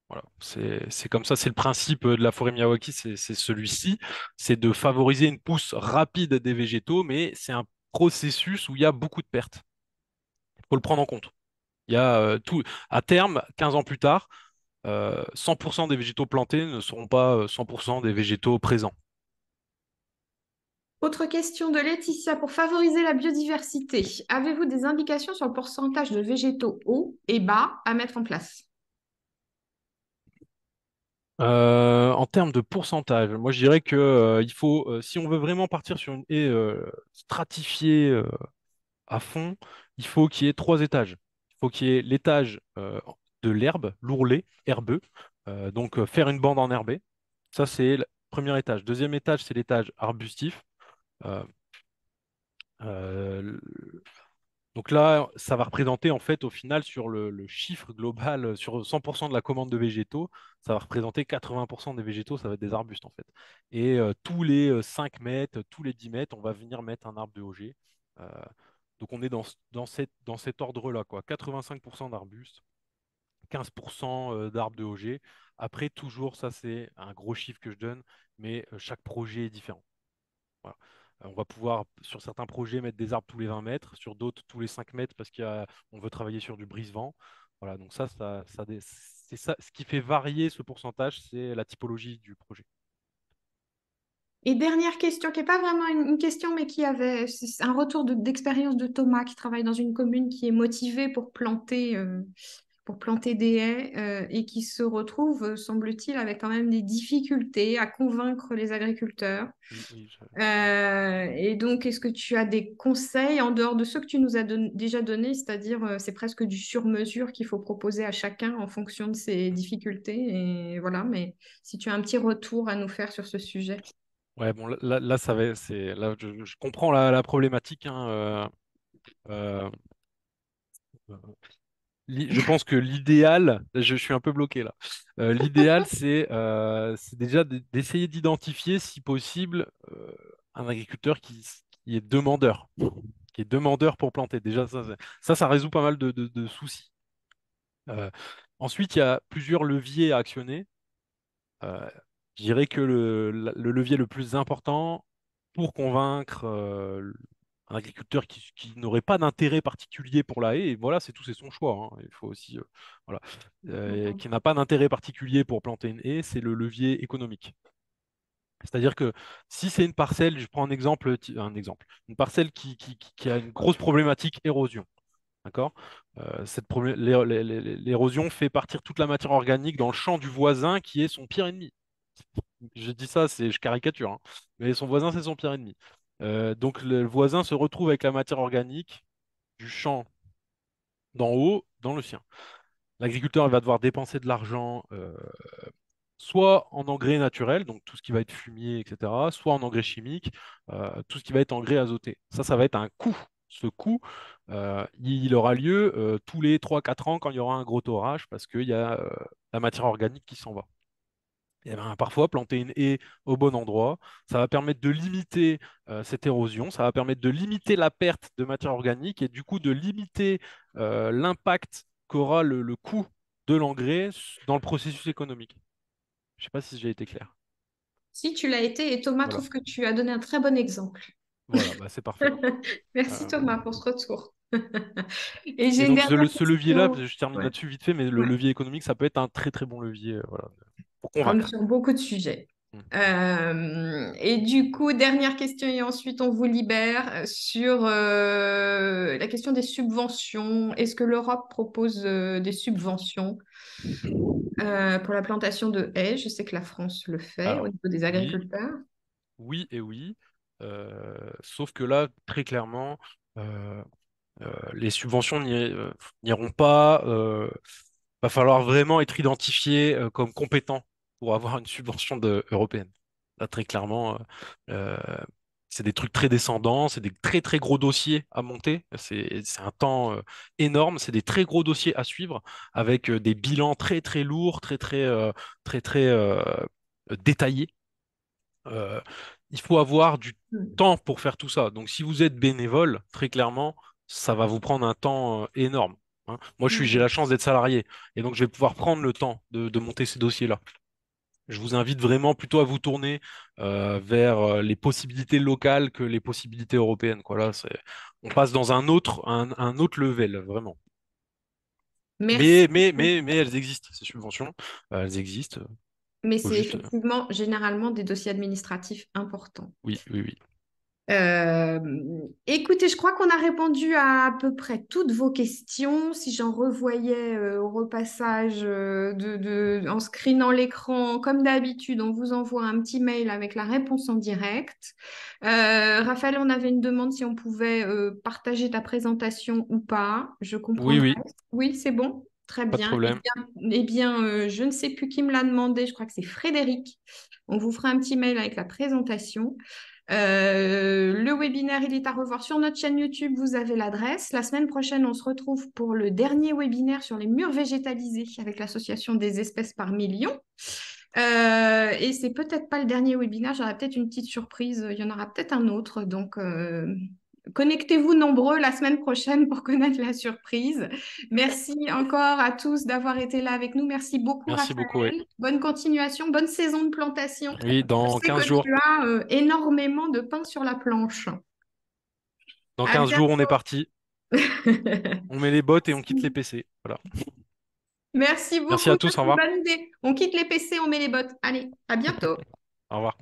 Voilà, c'est comme ça, c'est le principe euh, de la forêt Miyawaki, c'est celui-ci, c'est de favoriser une pousse rapide des végétaux, mais c'est un processus où il y a beaucoup de pertes. Il faut le prendre en compte. Il y a euh, tout, à terme, 15 ans plus tard, 100% euh, des végétaux plantés ne seront pas 100% des végétaux présents. Autre question de Laetitia. Pour favoriser la biodiversité, avez-vous des indications sur le pourcentage de végétaux hauts et bas à mettre en place euh, en termes de pourcentage, moi je dirais que euh, il faut, euh, si on veut vraiment partir sur une haie stratifiée à fond, il faut qu'il y ait trois étages. Il faut qu'il y ait l'étage de l'herbe, l'ourlet, herbeux, donc faire une bande en enherbée. Ça, c'est le premier étage. Deuxième étage, c'est l'étage arbustif. Donc là, ça va représenter en fait au final sur le, chiffre global, euh, sur 100% de la commande de végétaux, ça va représenter 80% des végétaux, ça va être des arbustes en fait. Et euh, tous les 5 euh, mètres, tous les 10 mètres, on va venir mettre un arbre de OG. donc on est dans, cette, dans cet ordre-là, quoi. 85% d'arbustes, 15% d'arbres de OG. Après, toujours, ça c'est un gros chiffre que je donne, mais chaque projet est différent. Voilà. Euh, on va pouvoir, sur certains projets, mettre des arbres tous les 20 mètres, sur d'autres tous les 5 mètres parce qu'on veut travailler sur du brise-vent. Voilà, donc ça, ça, c'est Ce qui fait varier ce pourcentage, c'est la typologie du projet. Et dernière question, qui n'est pas vraiment une, question, mais qui avait un retour d'expérience de, Thomas, qui travaille dans une commune qui est motivée pour planter euh, pour planter des haies euh, et qui se retrouvent, euh, semble-t-il, avec quand même des difficultés à convaincre les agriculteurs. Euh, et donc, est-ce que tu as des conseils en dehors de ceux que tu nous as déjà donnés, c'est-à-dire c'est presque du sur-mesure qu'il faut proposer à chacun en fonction de ses difficultés Et voilà, mais si tu as un petit retour à nous faire sur ce sujet. Ouais, bon, là, ça va, c'est, là, je, comprends la, la problématique. Hein, je pense que l'idéal, je suis un peu bloqué là. Euh, l'idéal, euh, c'est déjà d'essayer d'identifier, si possible, euh, un agriculteur qui, est demandeur, qui est demandeur pour planter. Déjà, ça, ça, résout pas mal de, soucis. ensuite, il y a plusieurs leviers à actionner. je dirais que le, levier le plus important pour convaincre un agriculteur qui, n'aurait pas d'intérêt particulier pour la haie, et voilà, c'est tout, c'est son choix. Hein. Il faut aussi, euh, voilà, euh, qui n'a pas d'intérêt particulier pour planter une haie, c'est le levier économique. C'est-à-dire que si c'est une parcelle, je prends un exemple, un exemple, une parcelle qui, a une grosse problématique érosion. D'accord euh, L'érosion fait partir toute la matière organique dans le champ du voisin qui est son pire ennemi. Je dis ça, c'est je caricature, hein, mais son voisin, c'est son pire ennemi. Euh, donc le voisin se retrouve avec la matière organique du champ d'en haut dans le sien. L'agriculteur va devoir dépenser de l'argent euh, soit en engrais naturel, donc tout ce qui va être fumier, etc., soit en engrais chimique, euh, tout ce qui va être engrais azoté. Ça, ça va être un coût. Ce coût, il aura lieu tous les 3-4 ans quand il y aura un gros orage parce qu'il y a la matière organique qui s'en va. Ben, parfois, planter une haie au bon endroit, ça va permettre de limiter euh, cette érosion, ça va permettre de limiter la perte de matière organique et du coup de limiter euh, l'impact qu'aura le, coût de l'engrais dans le processus économique. Je ne sais pas si j'ai été clair. Si tu l'as été, et Thomas trouve que tu as donné un très bon exemple. Voilà, bah, c'est parfait. Merci euh, Thomas pour ce retour. et, ce, levier-là, je termine là-dessus vite fait, mais le levier économique, ça peut être un très très bon levier. Voilà. On sur beaucoup de sujets. Mm. Euh, et du coup, dernière question et ensuite on vous libère sur euh, la question des subventions. Est-ce que l'Europe propose euh, des subventions pour la plantation de haies Je sais que la France le fait au niveau des agriculteurs. Oui, oui et oui. sauf que là, très clairement, les subventions n'iront pas. Il va falloir vraiment être identifié comme compétent pour avoir une subvention de, européenne. très clairement, euh, euh, c'est des trucs très descendants, c'est des très très gros dossiers à monter, c'est un temps euh, énorme, c'est des très gros dossiers à suivre avec des bilans très très lourds, très très très très détaillés. il faut avoir du hmm. temps pour faire tout ça. Donc si vous êtes bénévole, très clairement, ça va vous prendre un temps énorme. Hein. moi je suis hmm. j'ai la chance d'être salarié et donc je vais pouvoir prendre le temps de, de monter ces dossiers-là je vous invite vraiment plutôt à vous tourner euh, vers euh, les possibilités locales que les possibilités européennes. on passe dans un autre, un, autre level, vraiment. Mais, mais, mais, mais elles existent, ces subventions, elles existent. Mais c'est effectivement généralement des dossiers administratifs importants. Oui, oui, oui. Euh, écoutez, je crois qu'on a répondu à à peu près toutes vos questions. Si j'en revoyais euh, au repassage euh, de, en screenant l'écran, comme d'habitude, on vous envoie un petit mail avec la réponse en direct. Raphaël, on avait une demande si on pouvait partager ta présentation ou pas. Je comprends. Oui, oui. c'est bon. Très eh bien. Eh bien, je ne sais plus qui me l'a demandé, je crois que c'est Frédéric. On vous fera un petit mail avec la présentation. Euh, le webinaire, il est à revoir sur notre chaîne YouTube. Vous avez l'adresse. La semaine prochaine, on se retrouve pour le dernier webinaire sur les murs végétalisés avec l'association des espèces par millions. Euh, et c'est peut-être pas le dernier webinaire. J'aurai peut-être une petite surprise. Il y en aura peut-être un autre. Donc, euh, Connectez-vous nombreux la semaine prochaine pour connaître la surprise. Merci encore à tous d'avoir été là avec nous. Merci beaucoup. Merci beaucoup. Bonne continuation, bonne saison de plantation. Oui, dans 15 jours. Tu as euh, énormément de pain sur la planche. Dans 15 jours, on est parti. on met les bottes et on quitte les PC. Voilà. Merci beaucoup. Merci à tous. Au revoir. On quitte les PC, on met les bottes. Allez, à bientôt. au revoir.